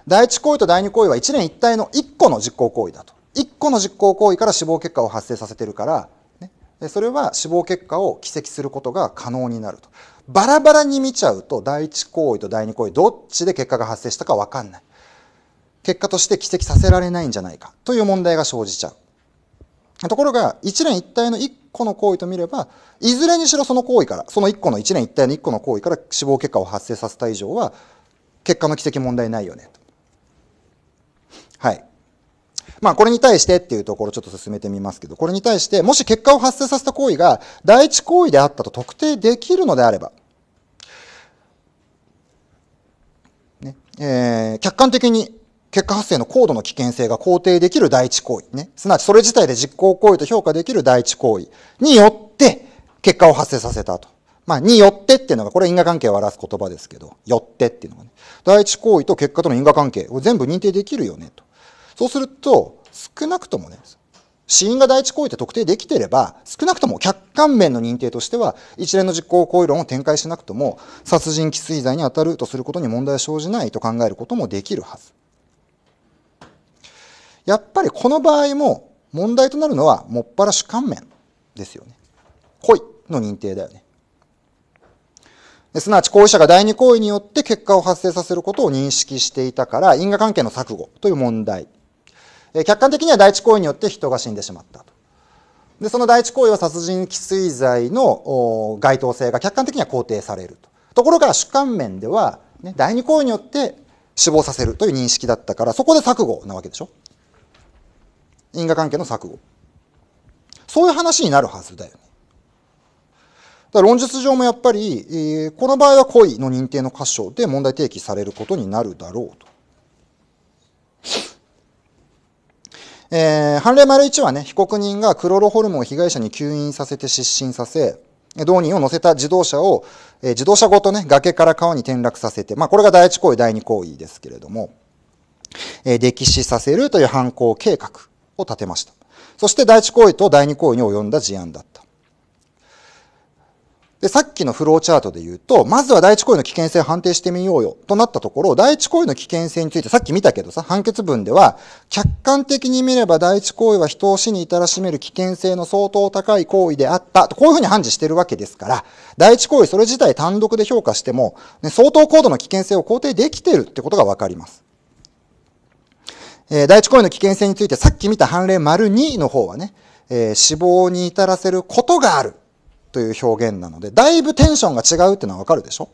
Speaker 1: 第一行為と第二行為は一連一体の一個の実行行為だと。一個の実行行為から死亡結果を発生させてるから、それは死亡結果を軌跡することが可能になると。バラバラに見ちゃうと、第一行為と第二行為、どっちで結果が発生したかわかんない。結果として軌跡させられないんじゃないかという問題が生じちゃう。ところが、一連一体の一個の行為と見れば、いずれにしろその行為から、その一個の一連一体の一個の行為から死亡結果を発生させた以上は、結果の奇跡問題ないよね。はい。まあこれに対してっていうところちょっと進めてみますけど、これに対して、もし結果を発生させた行為が第一行為であったと特定できるのであれば、ね、えー、客観的に結果発生の高度の危険性が肯定できる第一行為、ね、すなわちそれ自体で実行行為と評価できる第一行為によって結果を発生させたと。まあ、によってっていうのが、これ因果関係を表す言葉ですけど、よってっていうのがね、第一行為と結果との因果関係を全部認定できるよねと。そうすると少なくともね死因が第一行為って特定できていれば少なくとも客観面の認定としては一連の実行行為論を展開しなくとも殺人既遂罪に当たるとすることに問題は生じないと考えることもできるはずやっぱりこの場合も問題となるのはもっぱら主観面ですよね故意の認定だよねすなわち行為者が第二行為によって結果を発生させることを認識していたから因果関係の錯誤という問題客観的には第一行為によって人が死んでしまったと。でその第一行為は殺人既遂罪の該当性が客観的には肯定されると。ところが主観面では、ね、第二行為によって死亡させるという認識だったからそこで錯誤なわけでしょ因果関係の錯誤そういう話になるはずだよねだ論述上もやっぱり、この場合は故意の認定の箇所で問題提起されることになるだろうとえー、判例丸1はね、被告人がクロロホルムを被害者に吸引させて失神させ、同人を乗せた自動車を、えー、自動車ごとね、崖から川に転落させて、まあこれが第一行為、第二行為ですけれども、えー、溺死させるという犯行計画を立てました。そして第一行為と第二行為に及んだ事案だった。で、さっきのフローチャートで言うと、まずは第一行為の危険性を判定してみようよとなったところ、第一行為の危険性についてさっき見たけどさ、判決文では、客観的に見れば第一行為は人を死に至らしめる危険性の相当高い行為であったと、こういうふうに判事してるわけですから、第一行為それ自体単独で評価しても、ね、相当高度の危険性を肯定できてるってことがわかります。えー、第一行為の危険性についてさっき見た判例丸2の方はね、えー、死亡に至らせることがある。という表現なので、だいぶテンションが違うっていうのはわかるでしょ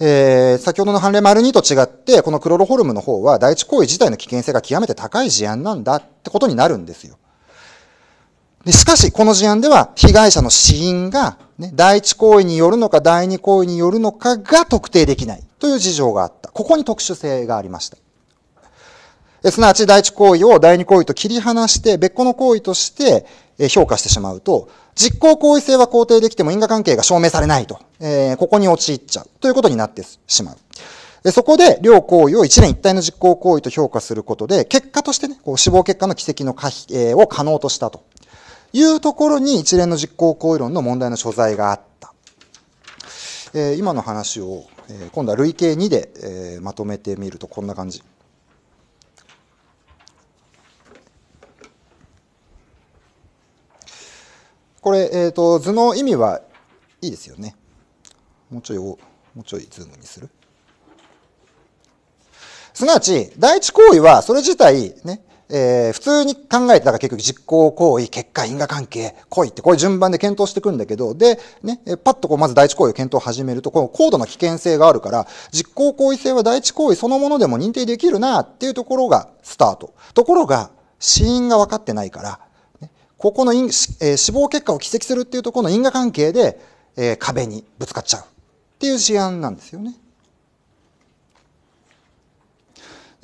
Speaker 1: えー、先ほどの判例丸2と違って、このクロロホルムの方は第一行為自体の危険性が極めて高い事案なんだってことになるんですよ。でしかし、この事案では被害者の死因が、ね、第一行為によるのか第二行為によるのかが特定できないという事情があった。ここに特殊性がありました。すなわち第一行為を第二行為と切り離して別個の行為として評価してしまうと、実行行為性は肯定できても因果関係が証明されないと、えー、ここに陥っちゃうということになってしまう。そこで、両行為を一年一体の実行行為と評価することで、結果としてね、こう死亡結果の奇跡の可否、えー、を可能としたというところに一連の実行行為論の問題の所在があった。えー、今の話を、えー、今度は累計2で、えー、まとめてみるとこんな感じ。これ、えっ、ー、と、図の意味はいいですよね。もうちょい、もうちょいズームにする。すなわち、第一行為は、それ自体、ね、えー、普通に考えて、だから結局実行行為、結果、因果関係、行為ってこういう順番で検討していくんだけど、で、ね、パッとこうまず第一行為を検討を始めると、この高度な危険性があるから、実行行為性は第一行為そのものでも認定できるなっていうところがスタート。ところが、死因が分かってないから、ここの因、えー、死亡結果を奇跡するっていうところの因果関係で、えー、壁にぶつかっちゃうっていう事案なんですよね。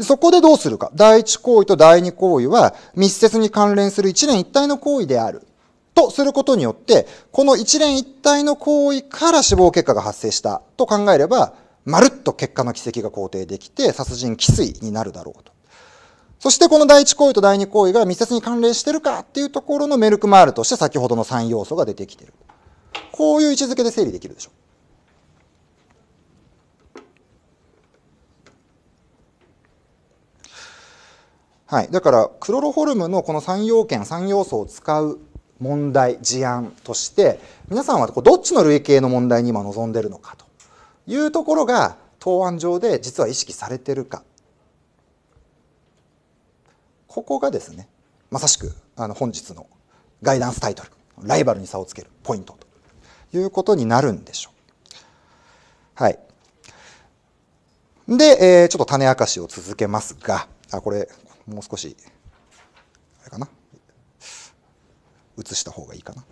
Speaker 1: そこでどうするか。第一行為と第二行為は密接に関連する一連一体の行為である。とすることによって、この一連一体の行為から死亡結果が発生したと考えれば、まるっと結果の軌跡が肯定できて、殺人既遂になるだろうと。そしてこの第一行為と第二行為が密接に関連してるかっていうところのメルクマールとして先ほどの3要素が出てきてる。こういう位置づけで整理できるでしょう。はい。だから、クロロホルムのこの3要件、3要素を使う問題、事案として、皆さんはどっちの類型の問題に今望んでるのかというところが、答案上で実は意識されてるかここがですねまさしくあの本日のガイダンスタイトルライバルに差をつけるポイントということになるんでしょう。はい。で、えー、ちょっと種明かしを続けますが、あ、これ、もう少し、あれかな。写した方がいいかな。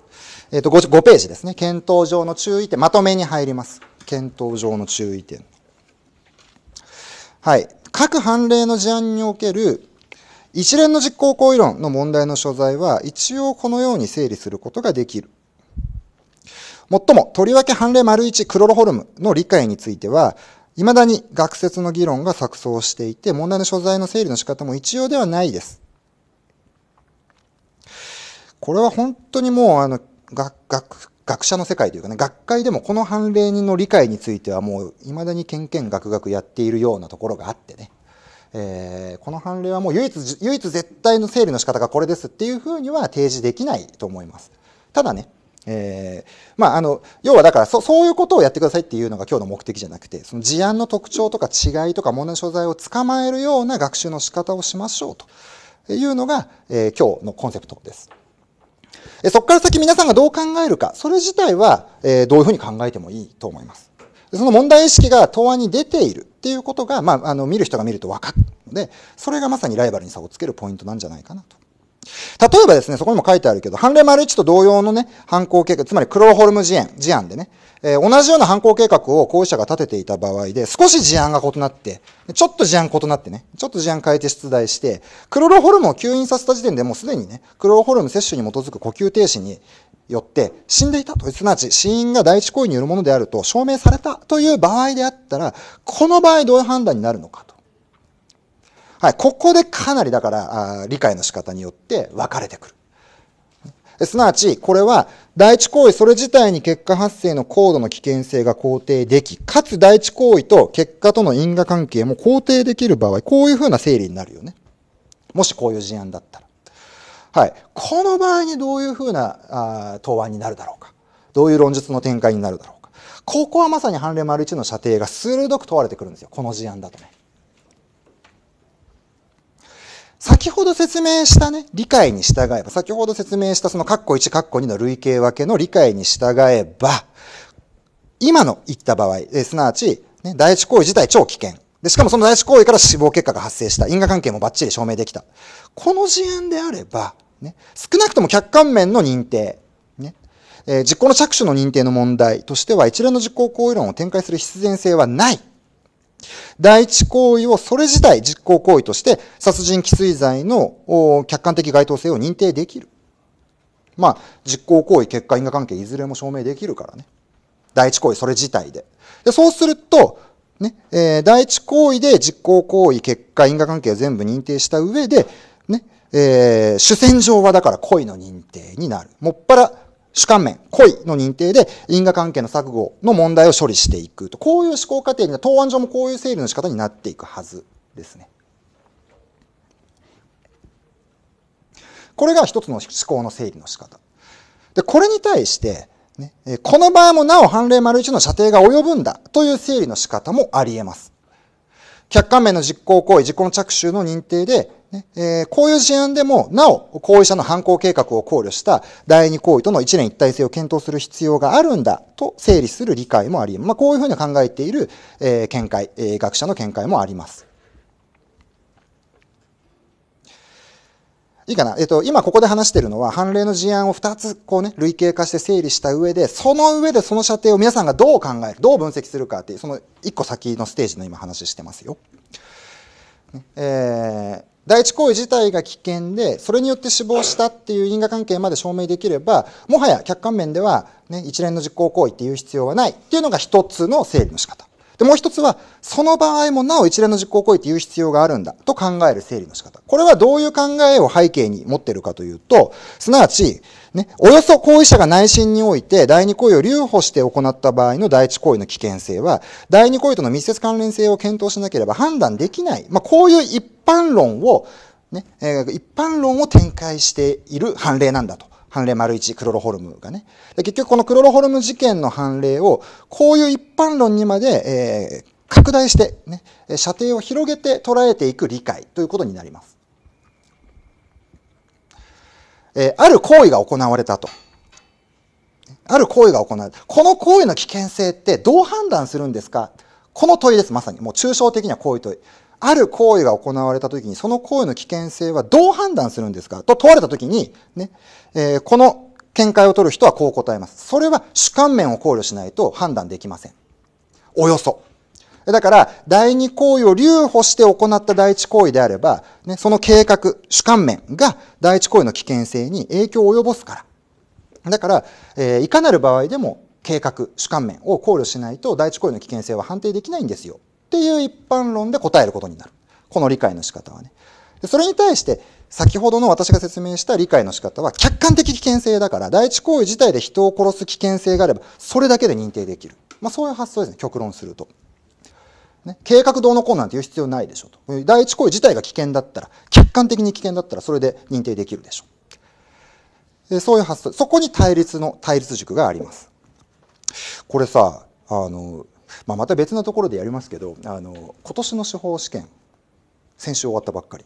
Speaker 1: えっ、ー、と5、5ページですね。検討上の注意点、まとめに入ります。検討上の注意点。はい。各判例の事案における一連の実行行為論の問題の所在は一応このように整理することができる。もっとも、とりわけ判例丸一クロロホルムの理解については、未だに学説の議論が錯綜していて、問題の所在の整理の仕方も一様ではないです。これは本当にもう、あの、学、学、学者の世界というかね、学会でもこの判例の理解についてはもう、未だにけんけんがくがくやっているようなところがあってね。えー、この判例はもう唯一、唯一絶対の整理の仕方がこれですっていうふうには提示できないと思います。ただね、えー、まあ、あの、要はだからそ、そういうことをやってくださいっていうのが今日の目的じゃなくて、その事案の特徴とか違いとか問題の所在を捕まえるような学習の仕方をしましょうというのが、えー、今日のコンセプトです。えそこから先皆さんがどう考えるか、それ自体は、えー、どういうふうに考えてもいいと思います。その問題意識が答案に出ているっていうことが、まあ、あの見る人が見ると分かるのでそれがまさにライバルに差をつけるポイントなんじゃないかなと。例えばですね、そこにも書いてあるけど、判例丸1と同様のね、犯行計画、つまりクローホルム事案事案でね、えー、同じような犯行計画を行為者が立てていた場合で、少し事案が異なって、ちょっと事案異なってね、ちょっと事案変えて出題して、クロロホルムを吸引させた時点でもうすでにね、クロロホルム摂取に基づく呼吸停止に、よって死んでいたと、すなわち死因が第一行為によるものであると証明されたという場合であったら、この場合どういう判断になるのかと。はい、ここでかなりだから理解の仕方によって分かれてくる。すなわち、これは第一行為それ自体に結果発生の高度の危険性が肯定でき、かつ第一行為と結果との因果関係も肯定できる場合、こういうふうな整理になるよね。もしこういう事案だったら。はい、この場合にどういうふうなあ答案になるだろうかどういう論述の展開になるだろうかここはまさに判例丸一の射程が鋭く問われてくるんですよこの事案だとね。先ほど説明したね、理解に従えば、先ほど説明したそのカッコ1、カッコ2の類型分けの理解に従えば、今の言った場合、えすなわち、ね、第一行為自体超危険。で、しかもその第一行為から死亡結果が発生した。因果関係もバッチリ証明できた。この事案であれば、ね、少なくとも客観面の認定、ねえー、実行の着手の認定の問題としては一連の実行行為論を展開する必然性はない。第一行為をそれ自体実行行為として殺人既遂罪の客観的該当性を認定できる。まあ、実行行為、結果、因果関係、いずれも証明できるからね。第一行為、それ自体で。で、そうすると、ね、えー、第一行為で実行行為、結果、因果関係を全部認定した上で、ね、えー、主戦場はだから恋の認定になる。もっぱら主観面、恋の認定で因果関係の錯誤の問題を処理していくと。こういう思考過程に答案上もこういう整理の仕方になっていくはずですね。これが一つの思考の整理の仕方。で、これに対して、ね、この場合もなお判例丸一の射程が及ぶんだという整理の仕方もあり得ます。客観面の実行行為、実行の着手の認定で、ねえー、こういう事案でも、なお、行為者の犯行計画を考慮した第二行為との一連一体性を検討する必要があるんだと整理する理解もありまあ、こういうふうに考えている、えー、見解、えー、学者の見解もあります。いいかなえっ、ー、と、今ここで話しているのは、判例の事案を二つ、こうね、類型化して整理した上で、その上でその射程を皆さんがどう考える、どう分析するかっていう、その一個先のステージの今話してますよ。えー第一行為自体が危険でそれによって死亡したっていう因果関係まで証明できればもはや客観面では、ね、一連の実行行為っていう必要はないっていうのが一つの整理の仕方でもう一つはその場合もなお一連の実行行為っていう必要があるんだと考える整理の仕方これはどういう考えを背景に持ってるかというとすなわち、ね、およそ行為者が内心において第二行為を留保して行った場合の第一行為の危険性は第二行為との密接関連性を検討しなければ判断できない、まあ、こういう一般論を、ね、え一般論を展開している判例なんだと。判例丸1、クロロホルムがね。結局このクロロホルム事件の判例を、こういう一般論にまで、えー、拡大して、ね、射程を広げて捉えていく理解ということになります。えー、ある行為が行われたと。ある行為が行われた。この行為の危険性ってどう判断するんですかこの問いです、まさに。もう抽象的な行為問い。ある行為が行われたときに、その行為の危険性はどう判断するんですかと問われたときに、ね、えー、この見解を取る人はこう答えます。それは主観面を考慮しないと判断できません。およそ。だから、第二行為を留保して行った第一行為であれば、ね、その計画、主観面が第一行為の危険性に影響を及ぼすから。だから、えー、いかなる場合でも計画、主観面を考慮しないと第一行為の危険性は判定できないんですよ。っていう一般論で答えることになる。この理解の仕方はね。それに対して、先ほどの私が説明した理解の仕方は客観的危険性だから、第一行為自体で人を殺す危険性があれば、それだけで認定できる。まあそういう発想ですね、極論すると。ね、計画どうのこうなんて言う必要ないでしょと。第一行為自体が危険だったら、客観的に危険だったら、それで認定できるでしょう。そういう発想。そこに対立の、対立軸があります。これさ、あの、まあ、また別のところでやりますけどあの今年の司法試験先週終わったばっかり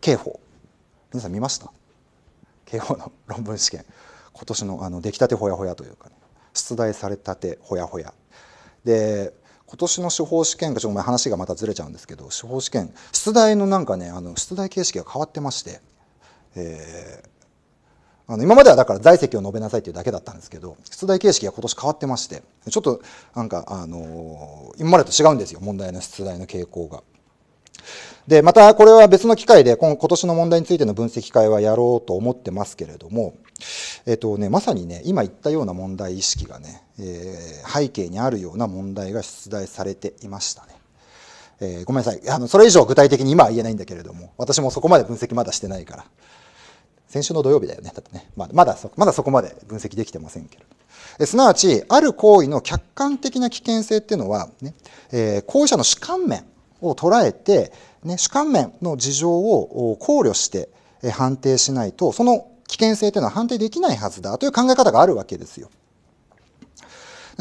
Speaker 1: 刑法皆さん見ました刑法の論文試験今年のあの出来たてほやほやというか、ね、出題されたてほやほやで今年の司法試験がちょっと話がまたずれちゃうんですけど司法試験出題のなんかねあの出題形式が変わってまして、えー、あの今まではだから在籍を述べなさいというだけだったんですけど出題形式が今年変わってましてちょっとなんか、あのー、今までと違うんですよ問題の出題の傾向が。でまたこれは別の機会で今今年の問題についての分析会はやろうと思ってますけれども、えっとね、まさにね今言ったような問題意識がね、えー、背景にあるような問題が出題されていましたね。えー、ごめんなさいあのそれ以上具体的に今は言えないんだけれども私もそこまで分析まだしてないから。先週の土曜日だよね。だってね。ままだそ、まだそこまで分析できてませんけれど。えすなわち、ある行為の客観的な危険性っていうのは、ね、えー、行為者の主観面を捉えて、ね、主観面の事情を考慮して判定しないと、その危険性っていうのは判定できないはずだという考え方があるわけですよ。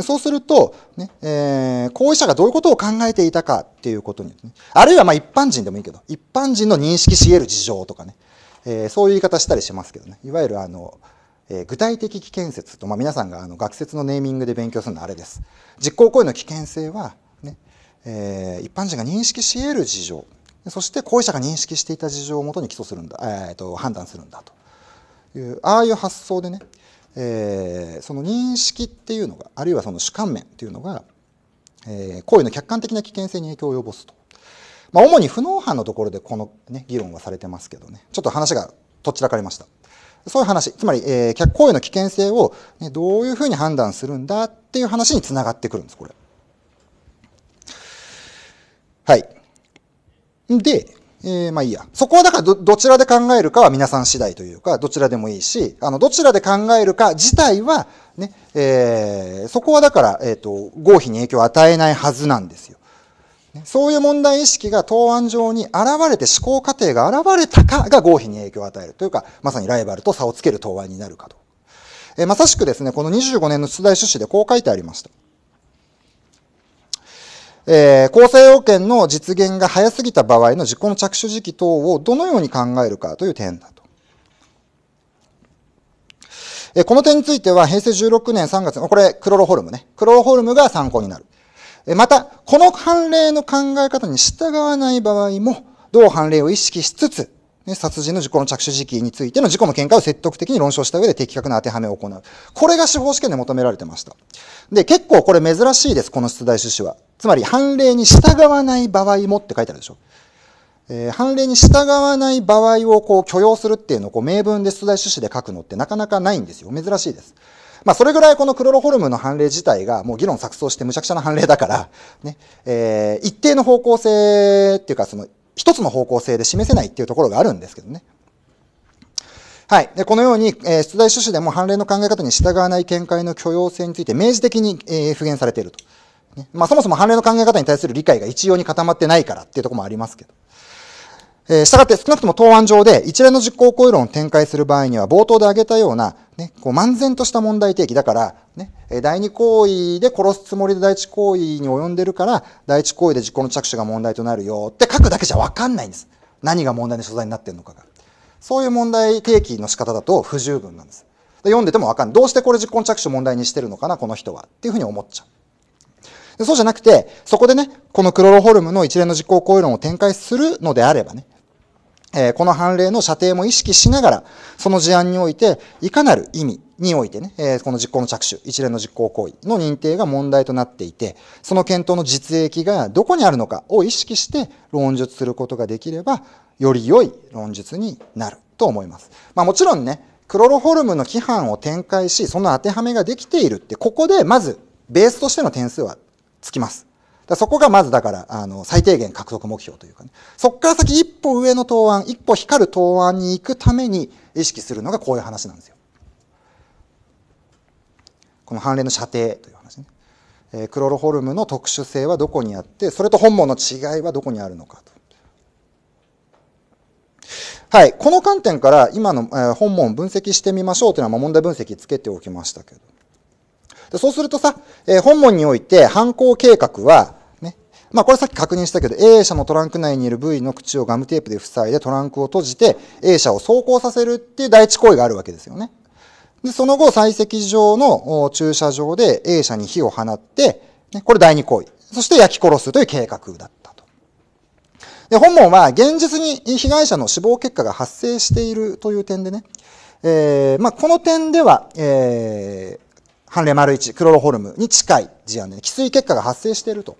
Speaker 1: そうすると、ねえー、行為者がどういうことを考えていたかっていうことに、ね、あるいはまあ一般人でもいいけど、一般人の認識し得る事情とかね、えー、そういう言い方したりしますけどねいわゆるあの、えー、具体的危険説と、まあ、皆さんがあの学説のネーミングで勉強するのはあれです実行行為の危険性はね、えー、一般人が認識し得る事情そして行為者が認識していた事情をもとに起訴するんだ、えーと、と判断するんだというああいう発想でね、えー、その認識っていうのがあるいはその主観面っていうのが、えー、行為の客観的な危険性に影響を及ぼすとまあ、主に不能犯のところでこの、ね、議論はされてますけどね、ちょっと話がとっちらかりました。そういう話、つまり、えー、行為の危険性を、ね、どういうふうに判断するんだっていう話につながってくるんです、これ。はい。で、えー、まあいいや。そこはだからど、どちらで考えるかは皆さん次第というか、どちらでもいいし、あの、どちらで考えるか自体は、ね、えー、そこはだから、えっ、ー、と、合否に影響を与えないはずなんですよ。そういう問題意識が答案上に現れて思考過程が現れたかが合否に影響を与えるというか、まさにライバルと差をつける答案になるかと。えまさしくですね、この25年の出題趣旨でこう書いてありました。えー、構成要件の実現が早すぎた場合の実行の着手時期等をどのように考えるかという点だと。えー、この点については平成16年3月これクロロホルムね。クロロホルムが参考になる。また、この判例の考え方に従わない場合も、同判例を意識しつつ、ね、殺人の事故の着手時期についての事故の見解を説得的に論証した上で的確な当てはめを行う。これが司法試験で求められてました。で、結構これ珍しいです、この出題趣旨は。つまり、判例に従わない場合もって書いてあるでしょ。えー、判例に従わない場合をこう許容するっていうのをこう明文で出題趣旨で書くのってなかなかないんですよ。珍しいです。まあ、それぐらいこのクロロホルムの判例自体がもう議論錯綜してむちゃくちゃな判例だから、ね、えー、一定の方向性っていうかその一つの方向性で示せないっていうところがあるんですけどね。はい。で、このように、えー、出題趣旨でも判例の考え方に従わない見解の許容性について明示的に、えー、復元されていると。ね、まあ、そもそも判例の考え方に対する理解が一様に固まってないからっていうところもありますけど。えー、したがって少なくとも答案上で一連の実行行為論を展開する場合には冒頭で挙げたようなね、こう漫然とした問題提起だから、ね、第二行為で殺すつもりで第一行為に及んでるから第一行為で実行の着手が問題となるよって書くだけじゃ分かんないんです何が問題の所在になってるのかがそういう問題提起の仕方だと不十分なんです読んでても分かんないどうしてこれ実行の着手問題にしてるのかなこの人はっていうふうに思っちゃうそうじゃなくてそこでねこのクロロホルムの一連の実行行為論を展開するのであればねえこの判例の射程も意識しながら、その事案において、いかなる意味においてね、えこの実行の着手、一連の実行行為の認定が問題となっていて、その検討の実益がどこにあるのかを意識して論述することができれば、より良い論述になると思います。まあもちろんね、クロロホルムの規範を展開し、その当てはめができているって、ここでまずベースとしての点数はつきます。だそこがまずだから、あの、最低限獲得目標というかね。そこから先一歩上の答案、一歩光る答案に行くために意識するのがこういう話なんですよ。この判例の射程という話ね。えー、クロロホルムの特殊性はどこにあって、それと本物の違いはどこにあるのかと。はい。この観点から今の、本文分析してみましょうというのは、問題分析つけておきましたけど。でそうするとさ、えー、本文において犯行計画は、ね、まあこれさっき確認したけど、A 社のトランク内にいる V の口をガムテープで塞いでトランクを閉じて A 社を走行させるっていう第一行為があるわけですよね。で、その後、採石場の駐車場で A 社に火を放って、ね、これ第二行為。そして焼き殺すという計画だったと。で、本文は現実に被害者の死亡結果が発生しているという点でね、えー、まあ、この点では、えー、判例丸1クロロホルムに近い事案で、ね、既遂結果が発生していると。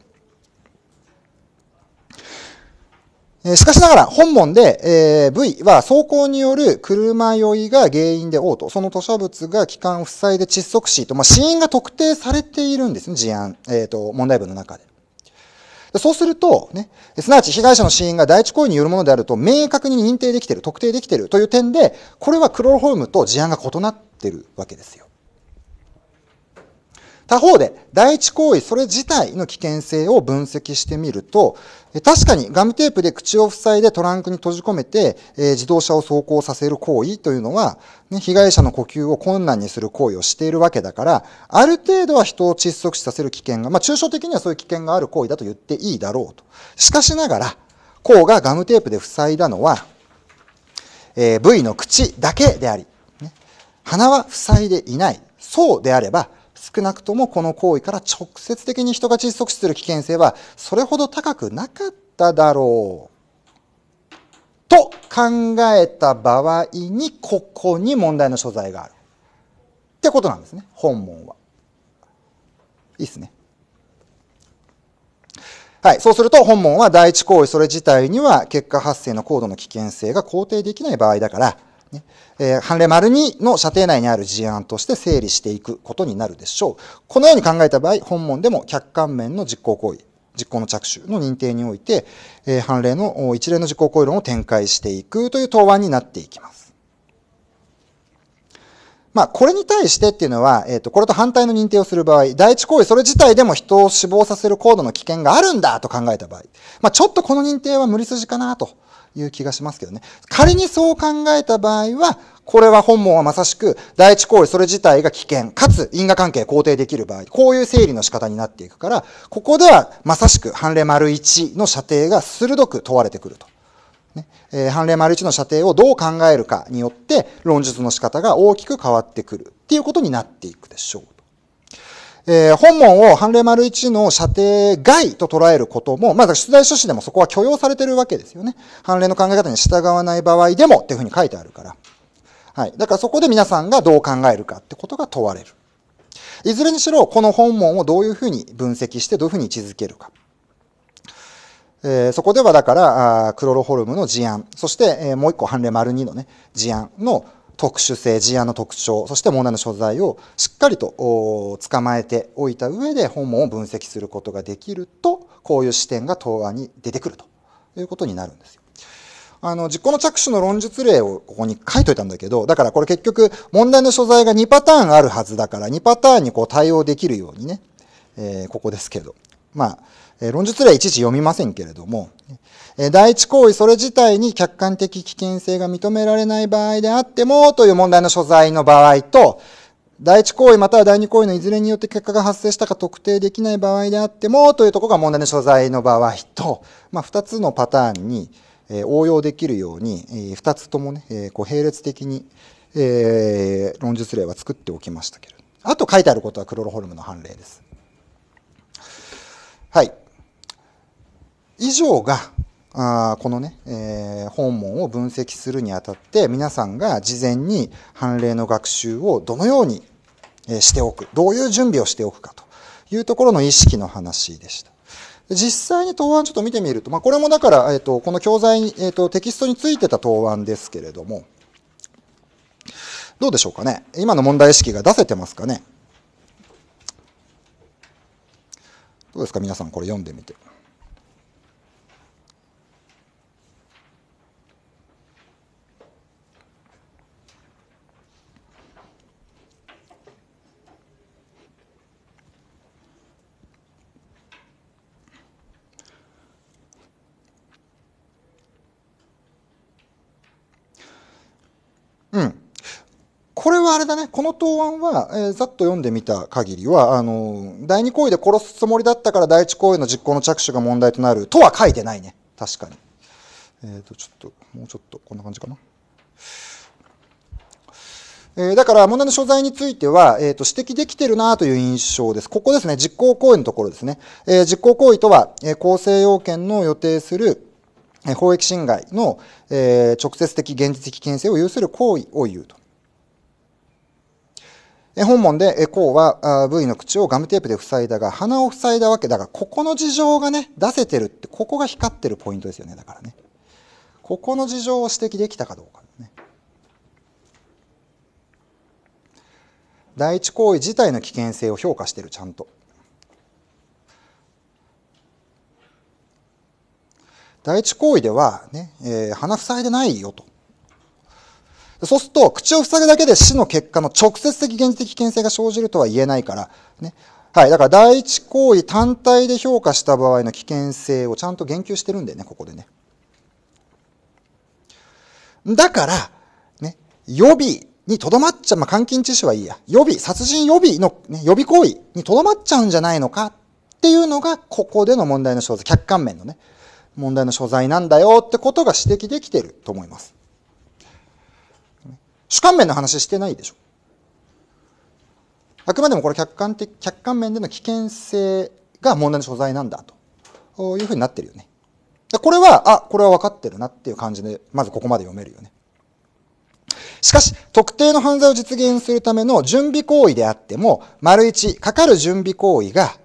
Speaker 1: しかしながら、本文で、えー、V は走行による車酔いが原因で嘔と、その吐砂物が気管を塞いで窒息死と、まあ、死因が特定されているんですね、事案、えっ、ー、と、問題文の中で。そうすると、ね、すなわち被害者の死因が第一行為によるものであると明確に認定できている、特定できているという点で、これはクロロホルムと事案が異なっているわけですよ。他方で、第一行為それ自体の危険性を分析してみると、確かにガムテープで口を塞いでトランクに閉じ込めて、えー、自動車を走行させる行為というのは、ね、被害者の呼吸を困難にする行為をしているわけだから、ある程度は人を窒息死させる危険が、まあ抽象的にはそういう危険がある行為だと言っていいだろうと。しかしながら、こうがガムテープで塞いだのは、えー、部位の口だけであり、ね、鼻は塞いでいない。そうであれば、少なくともこの行為から直接的に人が窒息死する危険性はそれほど高くなかっただろう。と考えた場合にここに問題の所在がある。ってことなんですね本文は。いいっすね。はい。そうすると、本文は第一行為それ自体には結果発生の高度の危険性が肯定できない場合だから、えー、判例丸2の射程内にある事案として整理していくことになるでしょう。このように考えた場合、本問でも客観面の実行行為、実行の着手の認定において、えー、判例の一連の実行行為論を展開していくという答案になっていきます。まあ、これに対してっていうのは、えっ、ー、と、これと反対の認定をする場合、第一行為それ自体でも人を死亡させる高度の危険があるんだと考えた場合、まあ、ちょっとこの認定は無理筋かなと。いう気がしますけどね。仮にそう考えた場合は、これは本門はまさしく、第一行為それ自体が危険、かつ因果関係肯定できる場合、こういう整理の仕方になっていくから、ここではまさしく判例丸1の射程が鋭く問われてくると。ねえー、判例丸1の射程をどう考えるかによって論述の仕方が大きく変わってくるっていうことになっていくでしょう。えー、本門を判例丸1の射程外と捉えることも、まあ、出題書士でもそこは許容されてるわけですよね。判例の考え方に従わない場合でもっていうふうに書いてあるから。はい。だからそこで皆さんがどう考えるかってことが問われる。いずれにしろ、この本門をどういうふうに分析して、どういうふうに位置づけるか。えー、そこではだから、あクロロホルムの事案、そして、えー、もう一個判例丸2のね、事案の特殊性事案の特徴そして問題の所在をしっかりと捕まえておいた上で本文を分析することができるとこういう視点が答案に出てくるということになるんですよ。あの、実行の着手の論述例をここに書いといたんだけど、だからこれ結局問題の所在が2パターンあるはずだから、2パターンにこう対応できるようにね、えー、ここですけど。まあ、論述例は時読みませんけれども、第一行為それ自体に客観的危険性が認められない場合であってもという問題の所在の場合と、第一行為または第二行為のいずれによって結果が発生したか特定できない場合であってもというところが問題の所在の場合と、まあ、2つのパターンに応用できるように、2つともね、こう並列的に、え論述例は作っておきましたけれど。あと書いてあることはクロロホルムの判例です。はい。以上があこのね、えー、本文を分析するにあたって皆さんが事前に判例の学習をどのようにしておくどういう準備をしておくかというところの意識の話でした。実際に答案ちょっと見てみると、まあ、これもだから、えーと、この教材えーとテキストについてた答案ですけれどもどうでしょうかね今の問題意識が出せてますかねどうですか皆さんこれ読んでみて。うんこれはあれだね、この答案は、えー、ざっと読んでみた限りは、あの第2行為で殺すつもりだったから第1行為の実行の着手が問題となるとは書いてないね。確かに。えっ、ー、と、ちょっと、もうちょっと、こんな感じかな。えー、だから問題の所在については、えー、と指摘できてるなという印象です。ここですね、実行行為のところですね。えー、実行行為とは、えー、構成要件の予定する法益侵害の、直接的現実的危険性を有する行為を言うと。本文で、こうは、V の口をガムテープで塞いだが、鼻を塞いだわけだが、ここの事情がね、出せてるって、ここが光ってるポイントですよね、だからね。ここの事情を指摘できたかどうか、ね。第一行為自体の危険性を評価してる、ちゃんと。第一行為ではね、えー、鼻塞いでないよと。そうすると、口を塞ぐだけで死の結果の直接的現実的危険性が生じるとは言えないから、ね。はい。だから第一行為単体で評価した場合の危険性をちゃんと言及してるんだよね、ここでね。だから、ね、予備にとどまっちゃう、まあ、監禁致死はいいや。予備、殺人予備の、ね、予備行為にとどまっちゃうんじゃないのかっていうのが、ここでの問題の正状、客観面のね。問題の所在なんだよってことが指摘できてると思います。主観面の話してないでしょ。あくまでもこれ客観的、客観面での危険性が問題の所在なんだというふうになってるよね。これは、あ、これは分かってるなっていう感じで、まずここまで読めるよね。しかし、特定の犯罪を実現するための準備行為であっても、丸一、かかる準備行為が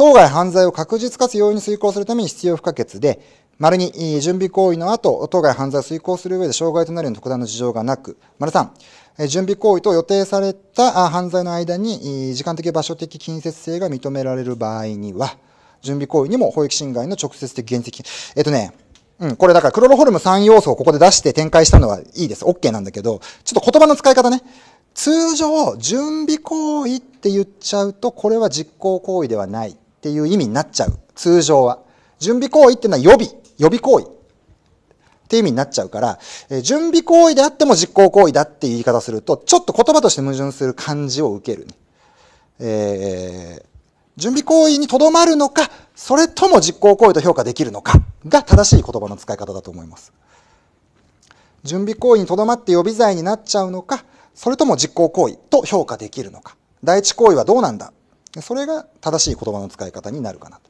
Speaker 1: 当該犯罪を確実かつ容易に遂行するために必要不可欠で、丸に準備行為の後、当該犯罪を遂行する上で障害となるような特段の事情がなく、丸3、準備行為と予定された犯罪の間に時間的場所的近接性が認められる場合には、準備行為にも保育侵害の直接的原石、えっとね、うん、これだからクロロホルム3要素をここで出して展開したのはいいです。OK なんだけど、ちょっと言葉の使い方ね。通常、準備行為って言っちゃうと、これは実行行為ではない。っていう意味になっちゃう。通常は。準備行為っていうのは予備。予備行為。っていう意味になっちゃうから、え準備行為であっても実行行為だっていう言い方すると、ちょっと言葉として矛盾する感じを受ける。えー、準備行為にとどまるのか、それとも実行行為と評価できるのかが正しい言葉の使い方だと思います。準備行為にとどまって予備罪になっちゃうのか、それとも実行行為と評価できるのか。第一行為はどうなんだそれが正しい言葉の使い方になるかな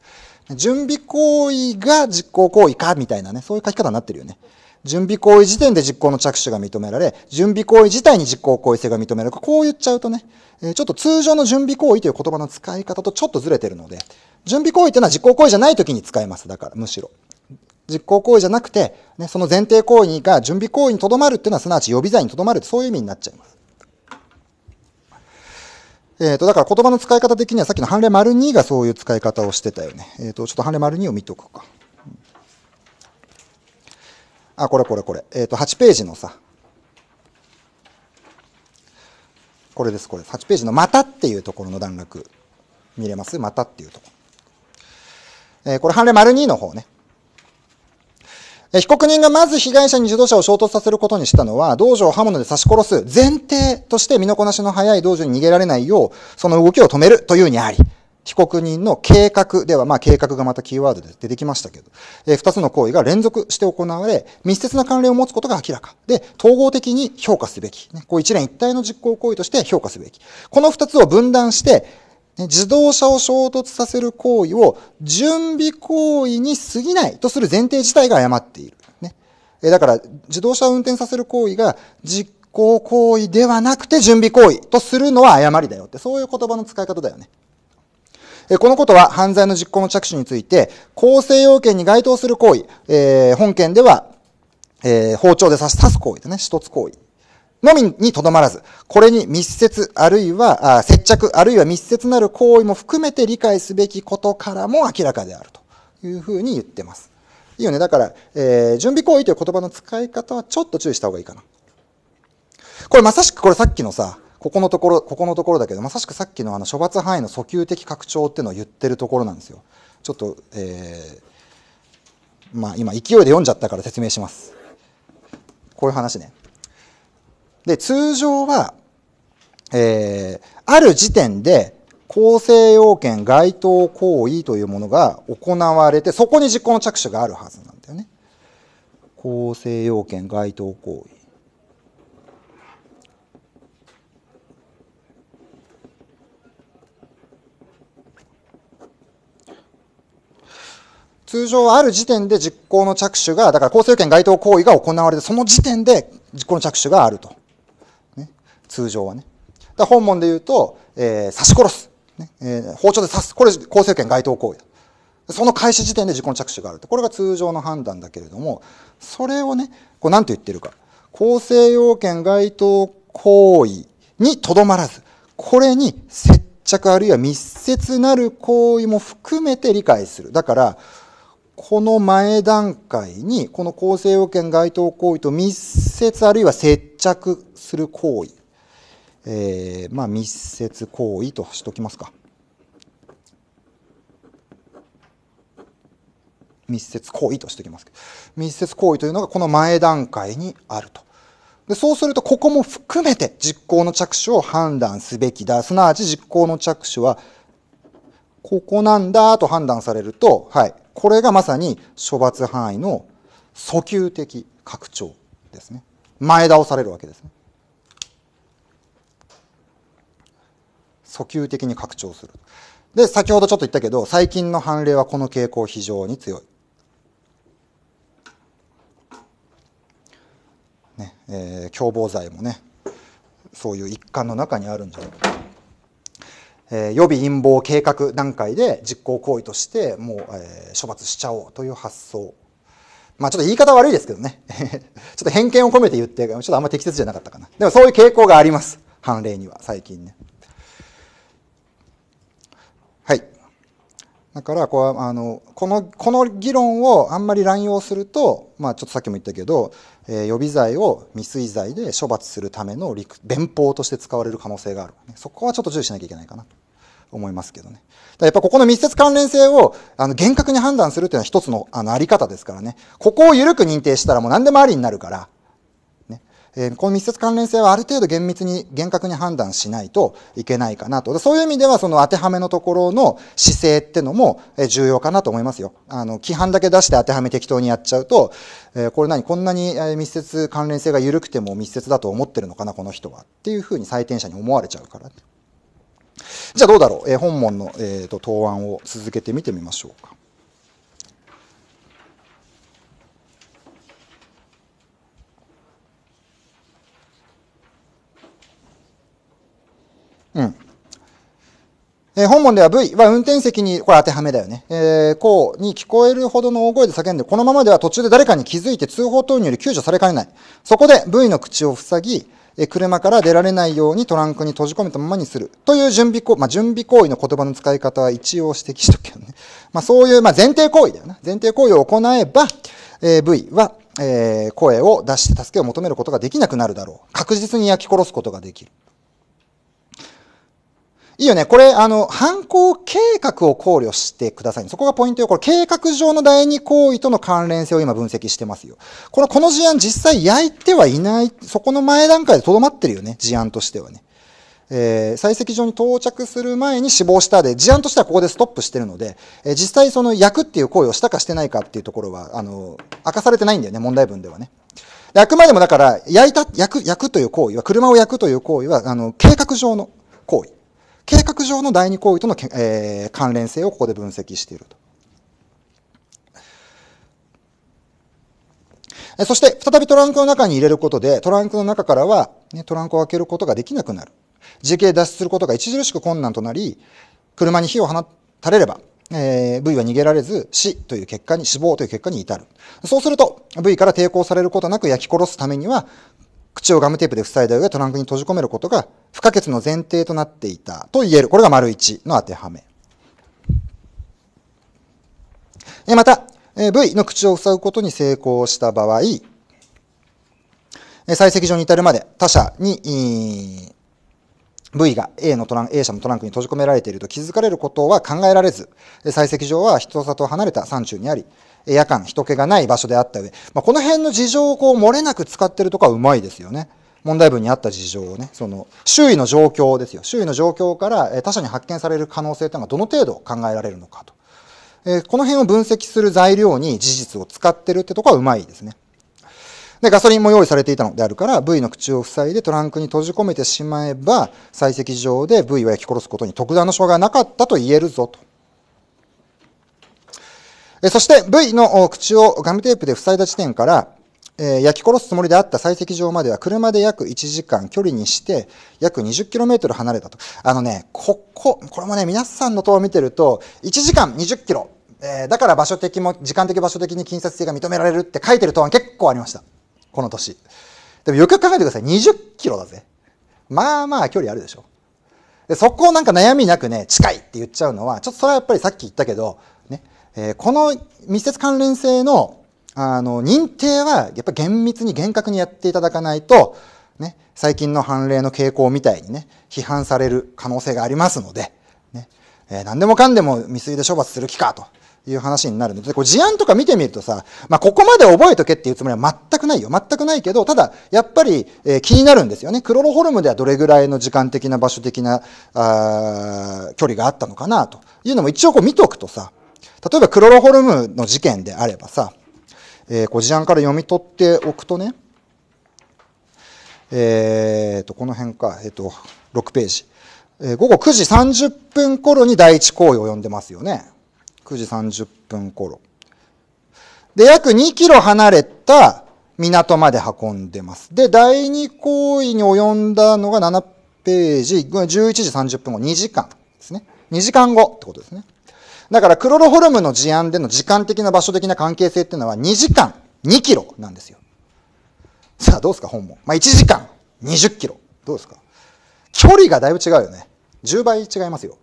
Speaker 1: と。準備行為が実行行為かみたいなね、そういう書き方になってるよね。準備行為時点で実行の着手が認められ、準備行為自体に実行行為性が認められる。こう言っちゃうとね、ちょっと通常の準備行為という言葉の使い方とちょっとずれてるので、準備行為っていうのは実行行為じゃない時に使えます。だから、むしろ。実行行為じゃなくて、ね、その前提行為が準備行為にとどまるっていうのは、すなわち予備罪にとどまる、そういう意味になっちゃいます。えっ、ー、と、だから言葉の使い方的にはさっきの判例丸2がそういう使い方をしてたよね。えっ、ー、と、ちょっと判例丸2を見とくか。あ、これこれこれ。えっ、ー、と、8ページのさ、これです、これです。8ページのまたっていうところの段落見れますまたっていうところ。えこれ判例丸2の方ね。被告人がまず被害者に自動車を衝突させることにしたのは、道場を刃物で刺し殺す前提として身のこなしの早い道場に逃げられないよう、その動きを止めるというにあり、被告人の計画では、まあ計画がまたキーワードで出てきましたけど、えー、二つの行為が連続して行われ、密接な関連を持つことが明らか。で、統合的に評価すべき。ね、こう一連一体の実行行為として評価すべき。この二つを分断して、自動車を衝突させる行為を準備行為に過ぎないとする前提自体が誤っている。ね。だから、自動車を運転させる行為が実行行為ではなくて準備行為とするのは誤りだよって、そういう言葉の使い方だよね。このことは犯罪の実行の着手について、構成要件に該当する行為、えー、本件では、えー、包丁で刺刺す行為だね、一つ行為のみにとどまらず、これに密接あるいはあ、接着あるいは密接なる行為も含めて理解すべきことからも明らかであるというふうに言ってます。いいよね。だから、えー、準備行為という言葉の使い方はちょっと注意した方がいいかな。これまさしくこれさっきのさ、ここのところ、ここのところだけど、まさしくさっきのあの処罰範囲の訴求的拡張っていうのを言ってるところなんですよ。ちょっと、えー、まあ今勢いで読んじゃったから説明します。こういう話ね。で、通常は、えー、ある時点で構成要件該当行為というものが行われて、そこに実行の着手があるはずなんだよね。構成要件該当行為。通常ある時点で実行の着手が、だから構成要件該当行為が行われて、その時点で実行の着手があると。通常はね。だ本門で言うと、えー、刺し殺す、ねえー、包丁で刺す。これ、構成権該当行為だ。その開始時点で自己の着手があるこれが通常の判断だけれども、それをね、こう何と言ってるか。構成要件該当行為にとどまらず、これに接着あるいは密接なる行為も含めて理解する。だから、この前段階に、この構成要件該当行為と密接あるいは接着する行為。えー、まあ、密接行為としときますか。密接行為としておきます密接行為というのがこの前段階にあると。でそうすると、ここも含めて実行の着手を判断すべきだ。すなわち実行の着手は、ここなんだと判断されると、はい。これがまさに処罰範囲の訴求的拡張ですね。前倒されるわけですね。訴求的に拡張する。で、先ほどちょっと言ったけど、最近の判例はこの傾向非常に強い。ね、えー、共謀罪もね、そういう一環の中にあるんじゃないかえー、予備陰謀計画段階で実行行為としてもう、えー、処罰しちゃおうという発想。まあちょっと言い方悪いですけどね。ちょっと偏見を込めて言って、ちょっとあんま適切じゃなかったかな。でもそういう傾向があります。判例には、最近ね。だからこうあのこのこの議論をあんまり乱用すると、まあ、ちょっとさっきも言ったけど、えー、予備罪を未遂罪で処罰するための弁法として使われる可能性がある、ね、そこはちょっと注意しなきゃいけないかなと思いますけどねやっぱここの密接関連性をあの厳格に判断するというのは一つのあのあり方ですからねここを緩く認定したらもう何でもありになるから。えこの密接関連性はある程度厳密に厳格に判断しないといけないかなと。そういう意味ではその当てはめのところの姿勢ってのも重要かなと思いますよ。あの、規範だけ出して当てはめ適当にやっちゃうと、えこれ何こんなに密接関連性が緩くても密接だと思ってるのかなこの人は。っていうふうに採点者に思われちゃうから、じゃあどうだろう、え本門の、えーと、と答案を続けてみてみましょうか。うん。えー、本文では V は運転席に、これ当てはめだよね。えー、こうに聞こえるほどの大声で叫んで、このままでは途中で誰かに気づいて通報等により救助されかねない。そこで V の口を塞ぎ、えー、車から出られないようにトランクに閉じ込めたままにする。という準備行為、まあ、準備行為の言葉の使い方は一応指摘しとくけどね。まあ、そういう、まあ、前提行為だよな。前提行為を行えば、えー、V は、えー、声を出して助けを求めることができなくなるだろう。確実に焼き殺すことができる。いいよね。これ、あの、犯行計画を考慮してください。そこがポイントよ。これ、計画上の第二行為との関連性を今分析してますよ。この、この事案実際焼いてはいない、そこの前段階で留まってるよね。事案としてはね。えー、採石場に到着する前に死亡したで、事案としてはここでストップしてるので、えー、実際その焼くっていう行為をしたかしてないかっていうところは、あの、明かされてないんだよね、問題文ではね。焼あくまでもだから、焼いた、焼く、焼くという行為は、車を焼くという行為は、あの、計画上の行為。学上の第二行為との、えー、関連性をここで分析していると。そして、再びトランクの中に入れることで、トランクの中からは、ね、トランクを開けることができなくなる。時系脱出することが著しく困難となり、車に火を放たれれば、えー、V は逃げられず死という結果に、死亡という結果に至る。そうすると、V から抵抗されることなく焼き殺すためには、口をガムテープで塞いだ上トランクに閉じ込めることが不可欠の前提となっていたと言える。これが丸一の当てはめ。また、V の口を塞ぐことに成功した場合、採石場に至るまで他者に V が A, のトラン A 社のトランクに閉じ込められていると気づかれることは考えられず、採石場は人里離れた山中にあり、夜間、人気がない場所であった上、まあ、この辺の事情をこう漏れなく使ってるとかはうまいですよね。問題文にあった事情をね、その周囲の状況ですよ。周囲の状況から他者に発見される可能性というのがどの程度考えられるのかと。えこの辺を分析する材料に事実を使ってるってとこはうまいですね。で、ガソリンも用意されていたのであるから、V の口を塞いでトランクに閉じ込めてしまえば、採石場で V を焼き殺すことに特段の障害はなかったと言えるぞと。そして V の口をガムテープで塞いだ時点から、え焼き殺すつもりであった採石場までは車で約1時間距離にして約 20km 離れたと。あのね、ここ、これもね、皆さんの塔を見てると、1時間 20km。えー、だから場所的も、時間的場所的に近接性が認められるって書いてる答案結構ありました。この年。でもよくよく考えてください。20 k m だぜ。まあまあ距離あるでしょ。で、そこをなんか悩みなくね、近いって言っちゃうのは、ちょっとそれはやっぱりさっき言ったけど、ね、えー、この密接関連性のあの、認定はやっぱ厳密に厳格にやっていただかないと、ね、最近の判例の傾向みたいにね、批判される可能性がありますので、ね、えー、何でもかんでも未遂で処罰する気かという話になるので、こう事案とか見てみるとさ、まあ、ここまで覚えとけっていうつもりは全くないよ。全くないけど、ただ、やっぱり、えー、気になるんですよね。クロロホルムではどれぐらいの時間的な場所的な、あ距離があったのかなというのも一応こう見とくとさ、例えばクロロホルムの事件であればさ、えー、こう事案から読み取っておくとね、えー、と、この辺か、えっ、ー、と、6ページ。えー、午後9時30分頃に第一行為を読んでますよね。9時30分頃。で、約2キロ離れた港まで運んでます。で、第2行為に及んだのが7ページ、11時30分後、2時間ですね。2時間後ってことですね。だからクロロホルムの事案での時間的な場所的な関係性っていうのは2時間2キロなんですよ。さあどうですか本も。まあ、1時間20キロ。どうですか距離がだいぶ違うよね。10倍違いますよ。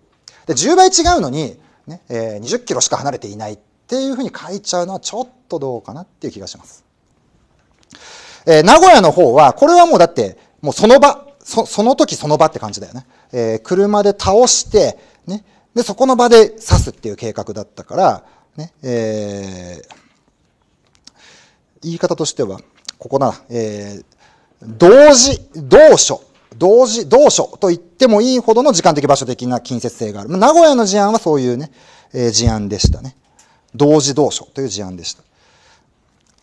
Speaker 1: で、10倍違うのに、ね、えー、20キロしか離れていないっていうふうに書いちゃうのはちょっとどうかなっていう気がします。えー、名古屋の方は、これはもうだって、もうその場、そその時その場って感じだよね。えー、車で倒して、ね、で、そこの場で刺すっていう計画だったから、ね、えー、言い方としては、ここな、えー、同時、同所、同時、同所と言ってもいいほどの時間的場所的な近接性がある。名古屋の事案はそういうね、えー、事案でしたね。同時同所という事案でした。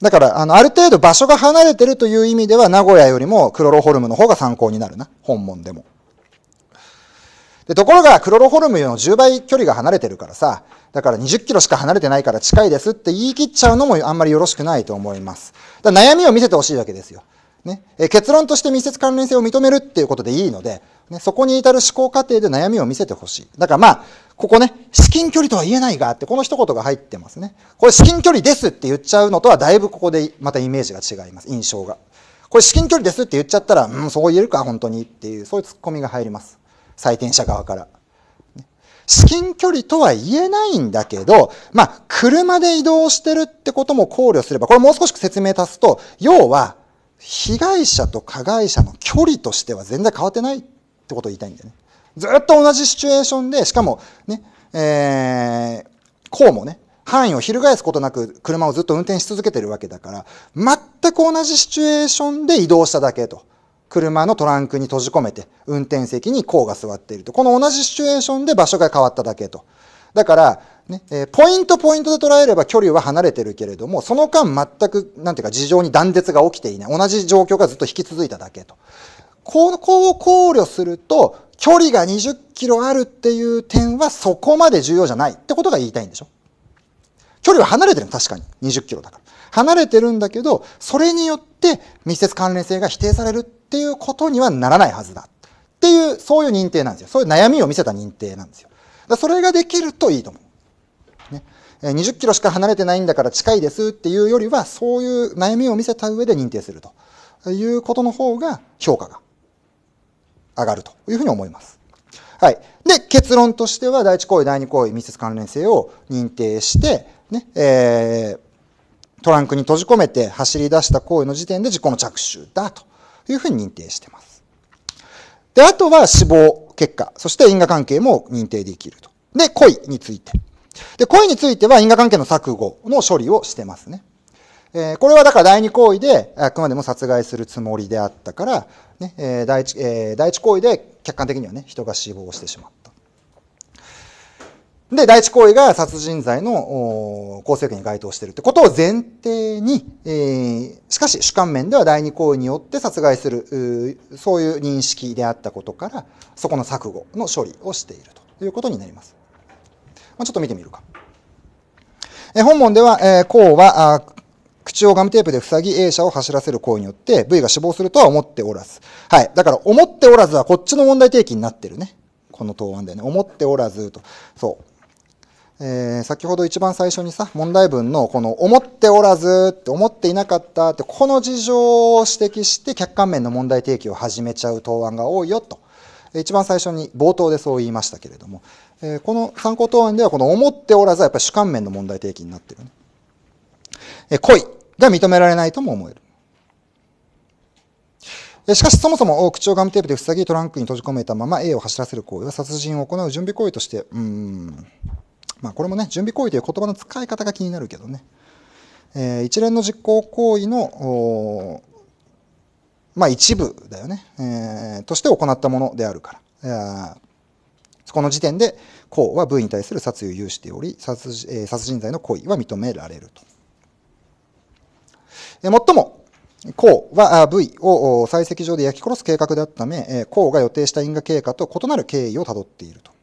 Speaker 1: だから、あの、ある程度場所が離れてるという意味では、名古屋よりもクロロホルムの方が参考になるな。本門でも。で、ところが、クロロホルムよりも10倍距離が離れてるからさ、だから20キロしか離れてないから近いですって言い切っちゃうのもあんまりよろしくないと思います。だ悩みを見せてほしいわけですよ。ね、え結論として密接関連性を認めるっていうことでいいので、ね、そこに至る思考過程で悩みを見せてほしい。だからまあ、ここね、至近距離とは言えないがって、この一言が入ってますね。これ至近距離ですって言っちゃうのとは、だいぶここでまたイメージが違います、印象が。これ至近距離ですって言っちゃったら、うん、そう言えるか、本当にっていう、そういうツッコミが入ります。採点者側から。至近距離とは言えないんだけど、まあ、車で移動してるってことも考慮すれば、これもう少し説明足すと、要は、被害者と加害者の距離としては全然変わってないってことを言いたいんだよね。ずっと同じシチュエーションで、しかもね、えー、こうもね、範囲を翻すことなく車をずっと運転し続けてるわけだから、全く同じシチュエーションで移動しただけと。車のトランクに閉じ込めて、運転席にこうが座っていると。この同じシチュエーションで場所が変わっただけと。だから、ね、えー、ポイントポイントで捉えれば距離は離れてるけれども、その間全く、なんていうか事情に断絶が起きていない。同じ状況がずっと引き続いただけと。ここを考慮すると、距離が20キロあるっていう点はそこまで重要じゃないってことが言いたいんでしょ距離は離れてるの、確かに。20キロだから。離れてるんだけど、それによって密接関連性が否定されるっっていうことにはならないはずだ。っていう、そういう認定なんですよ。そういう悩みを見せた認定なんですよ。だそれができるといいと思う。ね。20キロしか離れてないんだから近いですっていうよりは、そういう悩みを見せた上で認定するということの方が評価が上がるというふうに思います。はい。で、結論としては、第一行為、第二行為、密接関連性を認定して、ね、えー、トランクに閉じ込めて走り出した行為の時点で事故の着手だというふうに認定してます。で、あとは死亡結果、そして因果関係も認定できると。で、恋について。で、恋については因果関係の錯誤の処理をしてますね。えー、これはだから第二行為で、あくまでも殺害するつもりであったから、ね、えー、第一、えー、第一行為で客観的にはね、人が死亡してしまう。で、第一行為が殺人罪の構成権に該当しているってことを前提に、えー、しかし主観面では第二行為によって殺害する、そういう認識であったことから、そこの錯誤の処理をしているということになります。まあ、ちょっと見てみるか。えー、本文では、えー、項は、口をガムテープで塞ぎ A 社を走らせる行為によって V が死亡するとは思っておらず。はい。だから思っておらずはこっちの問題提起になってるね。この答案でね。思っておらずと。そう。えー、先ほど一番最初にさ、問題文のこの思っておらずって思っていなかったって、この事情を指摘して客観面の問題提起を始めちゃう答案が多いよと。一番最初に冒頭でそう言いましたけれども、えー、この参考答案ではこの思っておらずはやっぱり主観面の問題提起になってるね。えー、恋が認められないとも思える。しかしそもそも口をガムテープで塞ぎトランクに閉じ込めたまま A を走らせる行為は殺人を行う準備行為として、うん、まあ、これもね、準備行為という言葉の使い方が気になるけどね。えー、一連の実行行為の、まあ、一部だよね、えー、として行ったものであるから。そこの時点で、こうは部位に対する殺意を有しており、殺,、えー、殺人罪の行為は認められると。えー、もっとも、公は部位を採石場で焼き殺す計画であったため、公が予定した因果経過と異なる経緯をたどっていると。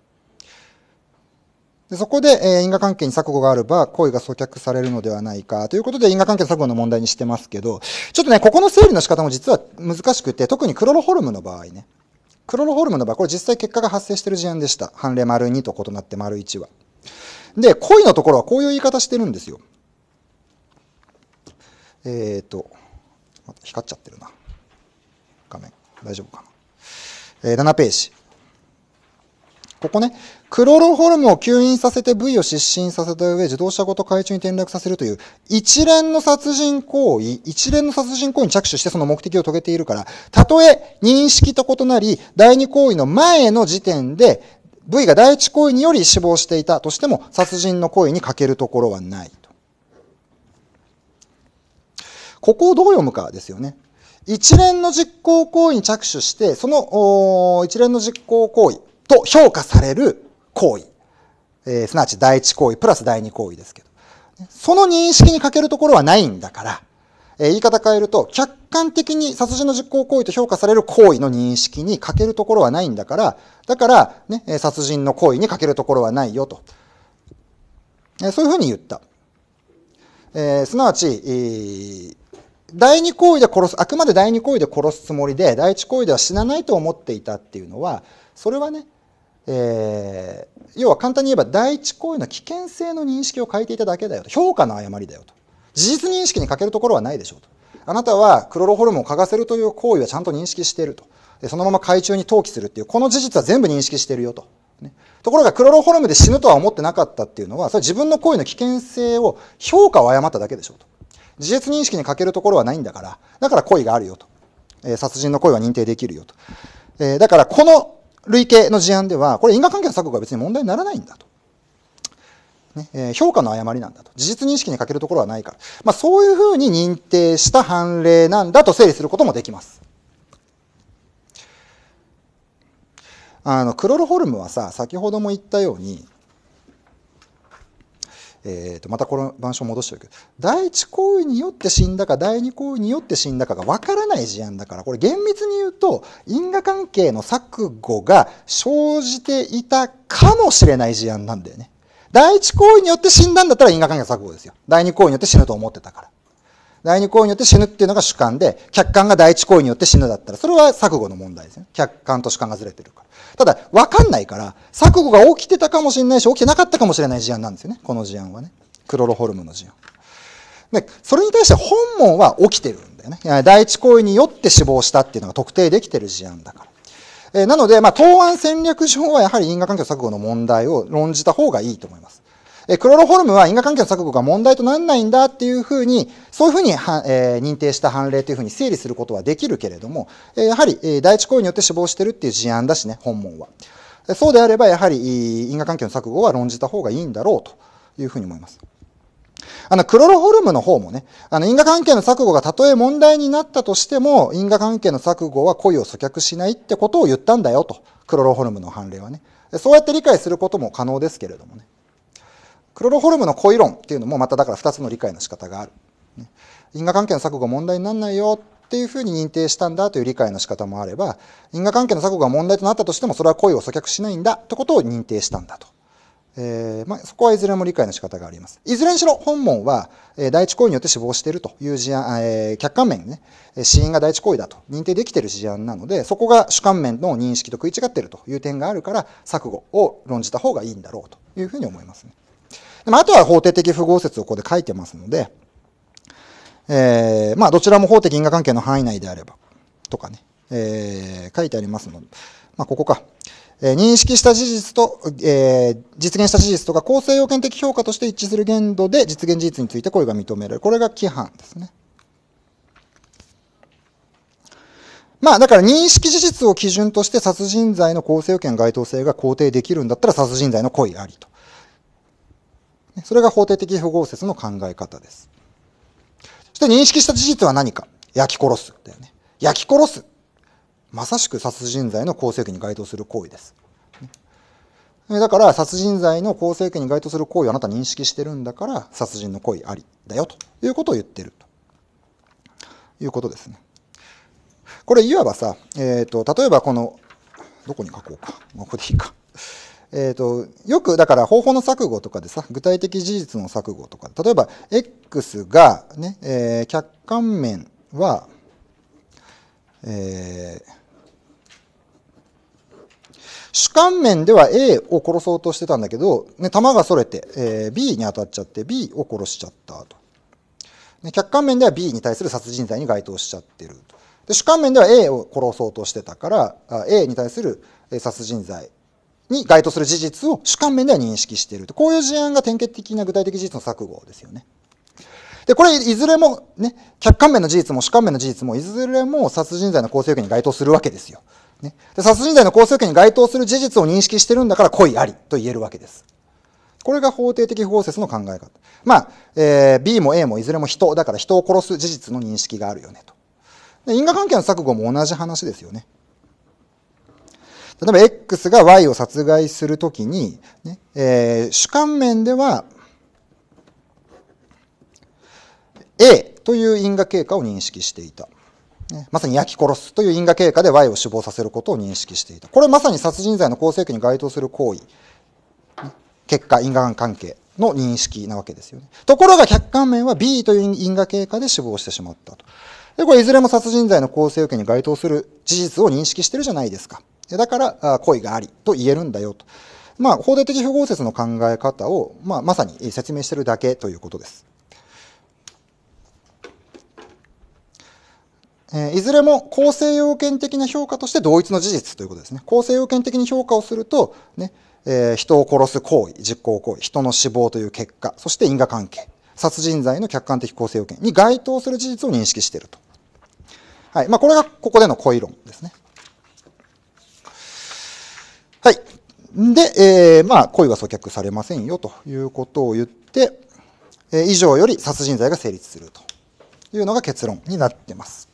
Speaker 1: でそこで、えー、因果関係に錯誤があれば、行為が阻却されるのではないか、ということで因果関係錯誤の問題にしてますけど、ちょっとね、ここの整理の仕方も実は難しくて、特にクロロホルムの場合ね。クロロホルムの場合、これ実際結果が発生してる事案でした。判例丸2と異なって丸1は。で、恋のところはこういう言い方してるんですよ。えっ、ー、と、光っちゃってるな。画面。大丈夫かな。えー、7ページ。ここね、クロロホルムを吸引させて部位を失神させた上、自動車ごと海中に転落させるという、一連の殺人行為、一連の殺人行為に着手してその目的を遂げているから、たとえ認識と異なり、第二行為の前の時点で、部位が第一行為により死亡していたとしても、殺人の行為に欠けるところはないと。ここをどう読むかですよね。一連の実行行為に着手して、その一連の実行行為、と評価される行為、えー、すなわち第一行為プラス第二行為ですけど、その認識に欠けるところはないんだから、えー、言い方変えると、客観的に殺人の実行行為と評価される行為の認識に欠けるところはないんだから、だから、ね、殺人の行為に欠けるところはないよと。えー、そういうふうに言った。えー、すなわち、えー、第二行為で殺す、あくまで第二行為で殺すつもりで、第一行為では死なないと思っていたっていうのは、それはね、えー、要は簡単に言えば第一行為の危険性の認識を変えていただけだよと評価の誤りだよと事実認識に欠けるところはないでしょうとあなたはクロロホルムを嗅がせるという行為はちゃんと認識しているとでそのまま海中に投棄するっていうこの事実は全部認識しているよと、ね、ところがクロロホルムで死ぬとは思ってなかったっていうのはそれは自分の行為の危険性を評価を誤っただけでしょうと事実認識に欠けるところはないんだからだから行為があるよと、えー、殺人の行為は認定できるよと、えー、だからこの類型の事案では、これ因果関係の錯誤が別に問題にならないんだと。ねえ評価の誤りなんだと。事実認識に欠けるところはないから。まあ、そういうふうに認定した判例なんだと整理することもできます。あの、クロロホルムはさ、先ほども言ったように、えー、とまたこの板書戻しておく第一行為によって死んだか第二行為によって死んだかが分からない事案だからこれ厳密に言うと因果関係の錯誤が生じていたかもしれない事案なんだよね第一行為によって死んだんだったら因果関係錯誤ですよ第二行為によって死ぬと思ってたから第二行為によって死ぬっていうのが主観で、客観が第一行為によって死ぬだったら、それは錯誤の問題ですね。客観と主観がずれてるから。ただ、わかんないから、錯誤が起きてたかもしれないし、起きてなかったかもしれない事案なんですよね。この事案はね。クロロホルムの事案。で、それに対して本門は起きてるんだよね。第一行為によって死亡したっていうのが特定できてる事案だから。えなので、まあ、答案戦略上はやはり因果関係錯誤の問題を論じた方がいいと思います。えクロロホルムは因果関係の錯誤が問題とならないんだっていうふうに、そういうふうには、えー、認定した判例というふうに整理することはできるけれども、えやはり、え第一行為によって死亡してるっていう事案だしね、本問は。そうであれば、やはり因果関係の錯誤は論じた方がいいんだろうというふうに思います。あの、クロロホルムの方もね、あの、因果関係の錯誤がたとえ問題になったとしても、因果関係の錯誤は故意を阻却しないってことを言ったんだよと、クロロホルムの判例はね。そうやって理解することも可能ですけれどもね。クロロホルムの恋論っていうのもまただから2つの理解の仕方がある。因果関係の錯誤が問題にならないよっていうふうに認定したんだという理解の仕方もあれば、因果関係の錯誤が問題となったとしてもそれは恋を阻却しないんだってことを認定したんだと。えー、まあ、そこはいずれも理解の仕方があります。いずれにしろ本門は、えー、第一行為によって死亡しているという事案、えー、客観面ね、死因が第一行為だと認定できている事案なので、そこが主観面の認識と食い違っているという点があるから、錯誤を論じた方がいいんだろうというふうに思いますね。まあ、あとは法定的符号説をここで書いてますので、えー、まあ、どちらも法的因果関係の範囲内であれば、とかね、えー、書いてありますので、まあ、ここか。えー、認識した事実と、えー、実現した事実とか構成要件的評価として一致する限度で実現事実について行為が認められる。これが規範ですね。まあだから認識事実を基準として殺人罪の構成要件該当性が肯定できるんだったら殺人罪の故意ありと。それが法定的不合説の考え方です。そして認識した事実は何か焼き殺す。だよね。焼き殺す。まさしく殺人罪の構成権に該当する行為です。だから殺人罪の構成権に該当する行為をあなた認識してるんだから殺人の行為ありだよということを言ってるということですね。これいわばさ、えーと、例えばこのどこに書こうか、ここでいいか。えーと、よくだから方法の錯誤とかでさ具体的事実の錯誤とか例えば X がね、えー、客観面は、えー、主観面では A を殺そうとしてたんだけど、ね、弾がそれて、えー、B に当たっちゃって B を殺しちゃったと、ね、客観面では B に対する殺人罪に該当しちゃってるとで主観面では A を殺そうとしてたから A に対する殺人罪に該当する事実を主観面では認識していると。こういう事案が典型的な具体的事実の錯誤ですよね。で、これ、いずれもね、客観面の事実も主観面の事実も、いずれも殺人罪の構成要件に該当するわけですよ。ね、で殺人罪の構成要件に該当する事実を認識してるんだから、故意ありと言えるわけです。これが法定的法説の考え方。まあ、えー、B も A もいずれも人、だから人を殺す事実の認識があるよねと。で因果関係の錯誤も同じ話ですよね。例えば X が Y を殺害するときに、ねえー、主観面では A という因果経過を認識していた。まさに焼き殺すという因果経過で Y を死亡させることを認識していた。これまさに殺人罪の構成権に該当する行為。結果、因果関係の認識なわけですよね。ところが客観面は B という因果経過で死亡してしまったと。で、これいずれも殺人罪の構成権に該当する事実を認識してるじゃないですか。だから恋がありと言えるんだよと。まあ、法定的符合説の考え方を、まあ、まさに説明してるだけということです。えいずれも構成要件的な評価として同一の事実ということですね。構成要件的に評価をすると、ね、えー、人を殺す行為、実行行為、人の死亡という結果、そして因果関係、殺人罪の客観的構成要件に該当する事実を認識していると。はい。まあ、これがここでの恋論ですね。はい。で、えー、まあ、故意は阻却されませんよということを言って、えー、以上より殺人罪が成立するというのが結論になってます。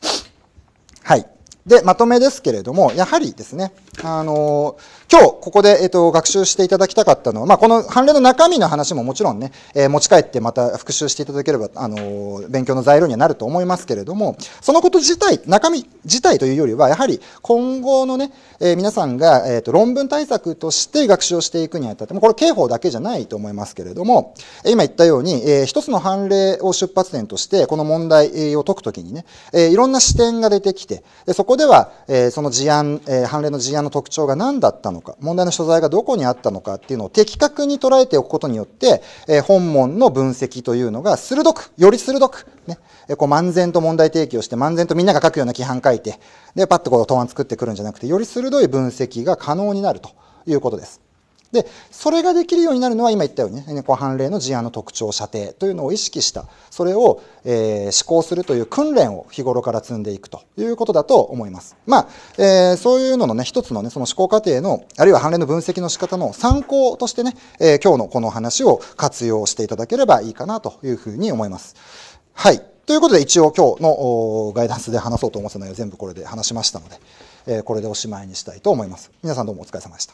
Speaker 1: はい。で、まとめですけれども、やはりですね、あの今日ここで、えっと、学習していただきたかったのは、まあ、この判例の中身の話ももちろんね、えー、持ち帰ってまた復習していただければ、あの勉強の材料にはなると思いますけれども、そのこと自体、中身自体というよりは、やはり今後のね、えー、皆さんが、えっ、ー、と、論文対策として学習をしていくにあたって、もこれ刑法だけじゃないと思いますけれども、今言ったように、えー、一つの判例を出発点として、この問題を解くときにね、えー、いろんな視点が出てきて、でそこでは、えー、その事案、えー、判例の事案のの特徴が何だったのか、問題の所在がどこにあったのかっていうのを的確に捉えておくことによって、え本門の分析というのが鋭く、より鋭く、ね、えこう漫然と問題提起をして、漫然とみんなが書くような規範書いて、で、パッとこう答案作ってくるんじゃなくて、より鋭い分析が可能になるということです。でそれができるようになるのは今言ったようにねこう判例の事案の特徴射程というのを意識したそれを、えー、施行するという訓練を日頃から積んでいくということだと思います。まあ、えー、そういうののね一つのねその思考過程のあるいは判例の分析の仕方の参考としてね、えー、今日のこの話を活用していただければいいかなというふうに思います。はい。ということで一応今日のガイダンスで話そうと思ってた内容全部これで話しましたので、えこれでおしまいにしたいと思います。皆さんどうもお疲れ様でした。